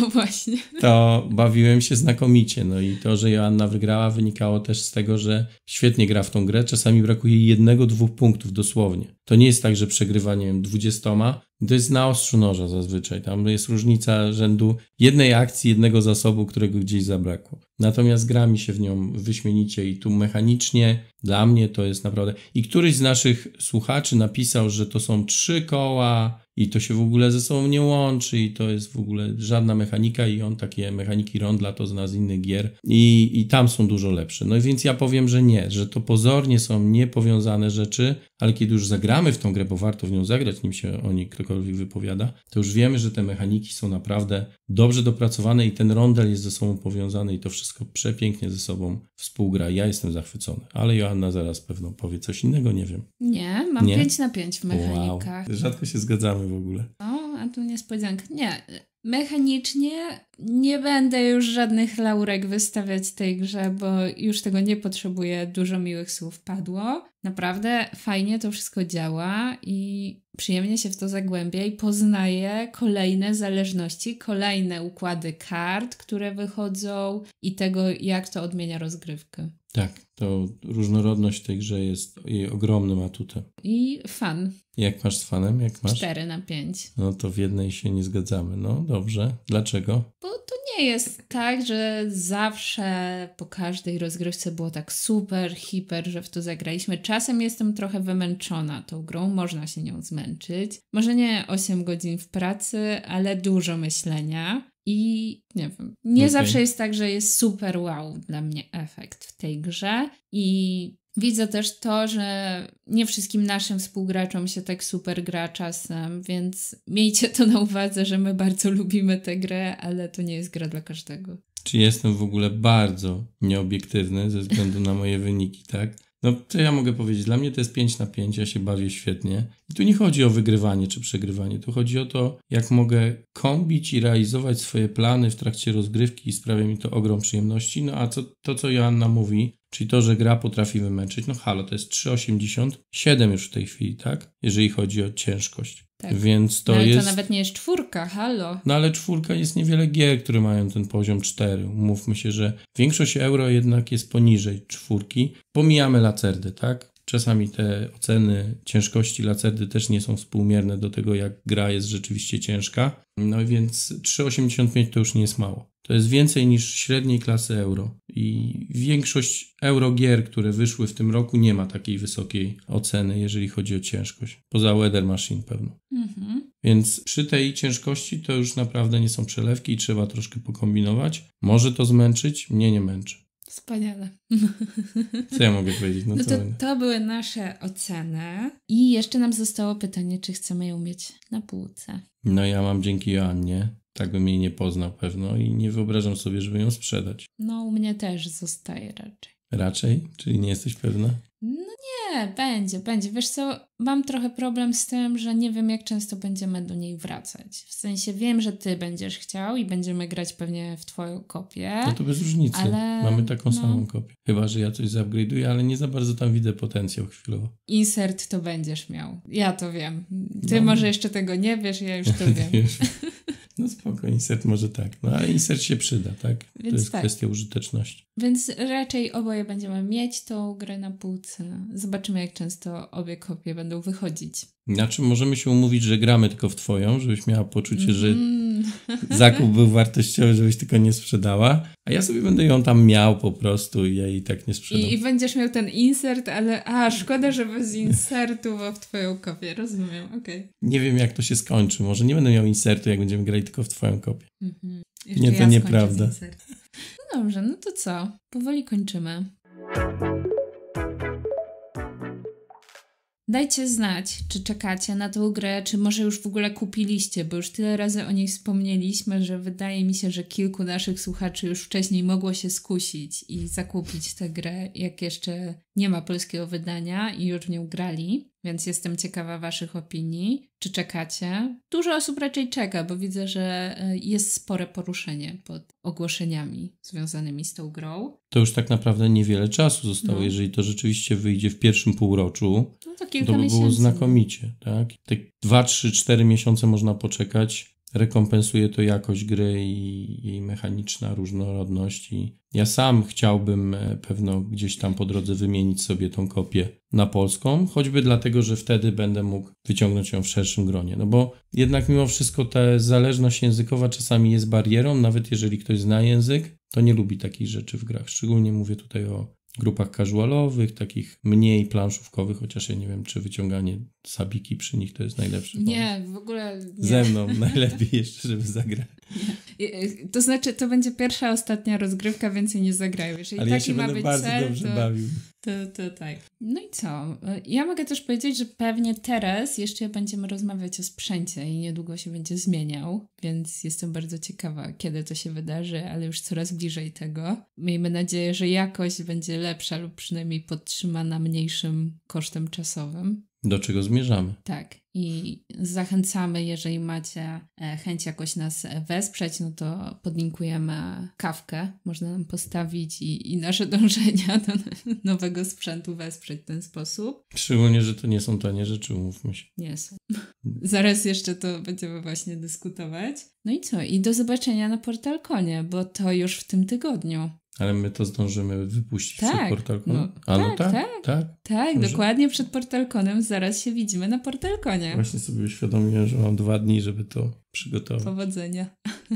No właśnie. To bawiłem się znakomicie. No i to, że Joanna wygrała, wynikało też z tego, że świetnie gra w tą grę. Czasami brakuje jednego, dwóch punktów dosłownie. To nie jest tak, że przegrywa, nie wiem, dwudziestoma. To jest na ostrzu noża zazwyczaj. Tam jest różnica rzędu jednej akcji, jednego zasobu, którego gdzieś zabrakło. Natomiast gra mi się w nią wyśmienicie i tu mechanicznie dla mnie to jest naprawdę... I któryś z naszych słuchaczy napisał, że to są trzy koła, i to się w ogóle ze sobą nie łączy i to jest w ogóle żadna mechanika i on takie mechaniki rondla to zna z innych gier i, i tam są dużo lepsze. No więc ja powiem, że nie, że to pozornie są niepowiązane rzeczy, ale kiedy już zagramy w tą grę, bo warto w nią zagrać, nim się o niej ktokolwiek wypowiada, to już wiemy, że te mechaniki są naprawdę dobrze dopracowane i ten rondel jest ze sobą powiązany i to wszystko przepięknie ze sobą współgra. Ja jestem zachwycony, ale Joanna zaraz pewno powie coś innego, nie wiem. Nie, mam nie? 5 na 5 w mechanikach. Wow. Rzadko się zgadzamy w ogóle. No, a tu niespodzianka. Nie, Mechanicznie nie będę już żadnych laurek wystawiać tej grze, bo już tego nie potrzebuję. Dużo miłych słów padło. Naprawdę fajnie to wszystko działa i przyjemnie się w to zagłębia i poznaje kolejne zależności, kolejne układy kart, które wychodzą i tego, jak to odmienia rozgrywkę. Tak, to różnorodność tej grze jest jej ogromnym atutem. I fan. Jak masz z fanem? Jak masz? 4 na 5. No to w jednej się nie zgadzamy. No dobrze. Dlaczego? Bo to nie jest tak, że zawsze po każdej rozgrywce było tak super, hiper, że w to zagraliśmy. Czasem jestem trochę wymęczona tą grą, można się nią zmęczyć. Może nie 8 godzin w pracy, ale dużo myślenia. I nie wiem, nie okay. zawsze jest tak, że jest super wow dla mnie efekt w tej grze. I widzę też to, że nie wszystkim naszym współgraczom się tak super gra czasem, więc miejcie to na uwadze, że my bardzo lubimy tę grę, ale to nie jest gra dla każdego. Czy jestem w ogóle bardzo nieobiektywny ze względu na moje wyniki, tak? No, co ja mogę powiedzieć, dla mnie to jest 5 na 5, ja się bawię świetnie i tu nie chodzi o wygrywanie czy przegrywanie, tu chodzi o to, jak mogę kombić i realizować swoje plany w trakcie rozgrywki i sprawia mi to ogrom przyjemności. No a co, to, co Joanna mówi, czyli to, że gra potrafi wymęczyć, no halo, to jest 3,87 już w tej chwili, tak? Jeżeli chodzi o ciężkość. Tak. Więc to no, ale jest... to nawet nie jest czwórka, halo. No ale czwórka jest niewiele gier, które mają ten poziom 4. Mówmy się, że większość euro jednak jest poniżej czwórki. Pomijamy lacerdy, tak? Czasami te oceny ciężkości lacerdy też nie są współmierne do tego, jak gra jest rzeczywiście ciężka. No więc 3,85 to już nie jest mało. To jest więcej niż średniej klasy euro. I większość eurogier, które wyszły w tym roku, nie ma takiej wysokiej oceny, jeżeli chodzi o ciężkość. Poza Weather Machine pewno. Mhm. Więc przy tej ciężkości to już naprawdę nie są przelewki i trzeba troszkę pokombinować. Może to zmęczyć, mnie nie męczy. Wspaniale. Co ja mogę powiedzieć? No, no to, to były nasze oceny. I jeszcze nam zostało pytanie, czy chcemy ją mieć na półce. No ja mam dzięki Joannie. Tak bym jej nie poznał pewno i nie wyobrażam sobie, żeby ją sprzedać. No u mnie też zostaje raczej. Raczej? Czyli nie jesteś pewna? No nie, będzie, będzie. Wiesz co, mam trochę problem z tym, że nie wiem, jak często będziemy do niej wracać. W sensie wiem, że ty będziesz chciał i będziemy grać pewnie w twoją kopię. No to bez różnicy. Ale... Mamy taką no. samą kopię. Chyba, że ja coś zaupgrade'uję, ale nie za bardzo tam widzę potencjał chwilowo. Insert to będziesz miał. Ja to wiem. Ty no. może jeszcze tego nie wiesz, ja już to wiem. No spoko, insert może tak. No ale insert się przyda, tak? Więc to jest tak. kwestia użyteczności. Więc raczej oboje będziemy mieć tą grę na półce. Zobaczymy, jak często obie kopie będą wychodzić. Znaczy, możemy się umówić, że gramy tylko w Twoją, żebyś miała poczucie, że zakup był wartościowy, żebyś tylko nie sprzedała. A ja sobie będę ją tam miał po prostu i ja jej tak nie sprzedam. I, i będziesz miał ten insert, ale a szkoda, że bez insertu w Twoją kopię. Rozumiem, okej. Okay. Nie wiem, jak to się skończy. Może nie będę miał insertu, jak będziemy grali tylko w Twoją kopię. Mm-hmm. Nie, to ja nieprawda. No dobrze, no to co? Powoli kończymy. Dajcie znać, czy czekacie na tą grę, czy może już w ogóle kupiliście, bo już tyle razy o niej wspomnieliśmy, że wydaje mi się, że kilku naszych słuchaczy już wcześniej mogło się skusić i zakupić tę grę, jak jeszcze nie ma polskiego wydania i już w nią grali więc jestem ciekawa Waszych opinii. Czy czekacie? Dużo osób raczej czeka, bo widzę, że e, jest spore poruszenie pod ogłoszeniami związanymi z tą grą. To już tak naprawdę niewiele czasu zostało. No. Jeżeli to rzeczywiście wyjdzie w pierwszym półroczu, no to, kilka to by było miesięcy. znakomicie. Tak? Te dwa, trzy, cztery miesiące można poczekać rekompensuje to jakość gry i jej mechaniczna różnorodność. I ja sam chciałbym e, pewno gdzieś tam po drodze wymienić sobie tą kopię na polską, choćby dlatego, że wtedy będę mógł wyciągnąć ją w szerszym gronie. No bo jednak mimo wszystko ta zależność językowa czasami jest barierą, nawet jeżeli ktoś zna język, to nie lubi takich rzeczy w grach. Szczególnie mówię tutaj o grupach casualowych, takich mniej planszówkowych, chociaż ja nie wiem, czy wyciąganie sabiki przy nich to jest najlepszy. Nie, pomysł. w ogóle. Nie. Ze mną najlepiej jeszcze, żeby zagrać. To znaczy, to będzie pierwsza, ostatnia rozgrywka, więcej nie zagrają. Jeżeli Ale taki ja ma być bardzo cel, dobrze to, bawił. To, to, to tak. No i co? Ja mogę też powiedzieć, że pewnie teraz jeszcze będziemy rozmawiać o sprzęcie i niedługo się będzie zmieniał, więc jestem bardzo ciekawa, kiedy to się wydarzy, ale już coraz bliżej tego. Miejmy nadzieję, że jakość będzie lepsza lub przynajmniej podtrzymana mniejszym kosztem czasowym. Do czego zmierzamy? Tak i zachęcamy, jeżeli macie e, chęć jakoś nas e, wesprzeć, no to podlinkujemy kawkę. Można nam postawić i, i nasze dążenia do nowego sprzętu wesprzeć w ten sposób. Szczególnie, że to nie są tanie rzeczy, umówmy się. Nie są. Zaraz jeszcze to będziemy właśnie dyskutować. No i co? I do zobaczenia na portalkonie, bo to już w tym tygodniu. Ale my to zdążymy wypuścić tak, przed Portalkonem? No, A, tak, no tak, tak, tak. tak, tak dokładnie przed Portalkonem. Zaraz się widzimy na Portalkonie. Właśnie sobie uświadomiłem, że mam dwa dni, żeby to przygotować. Powodzenia.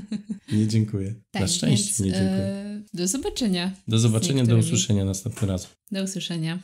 Nie dziękuję. Tak, na szczęście więc, nie dziękuję. E, do zobaczenia. Do zobaczenia, do usłyszenia następnym razem. Do usłyszenia.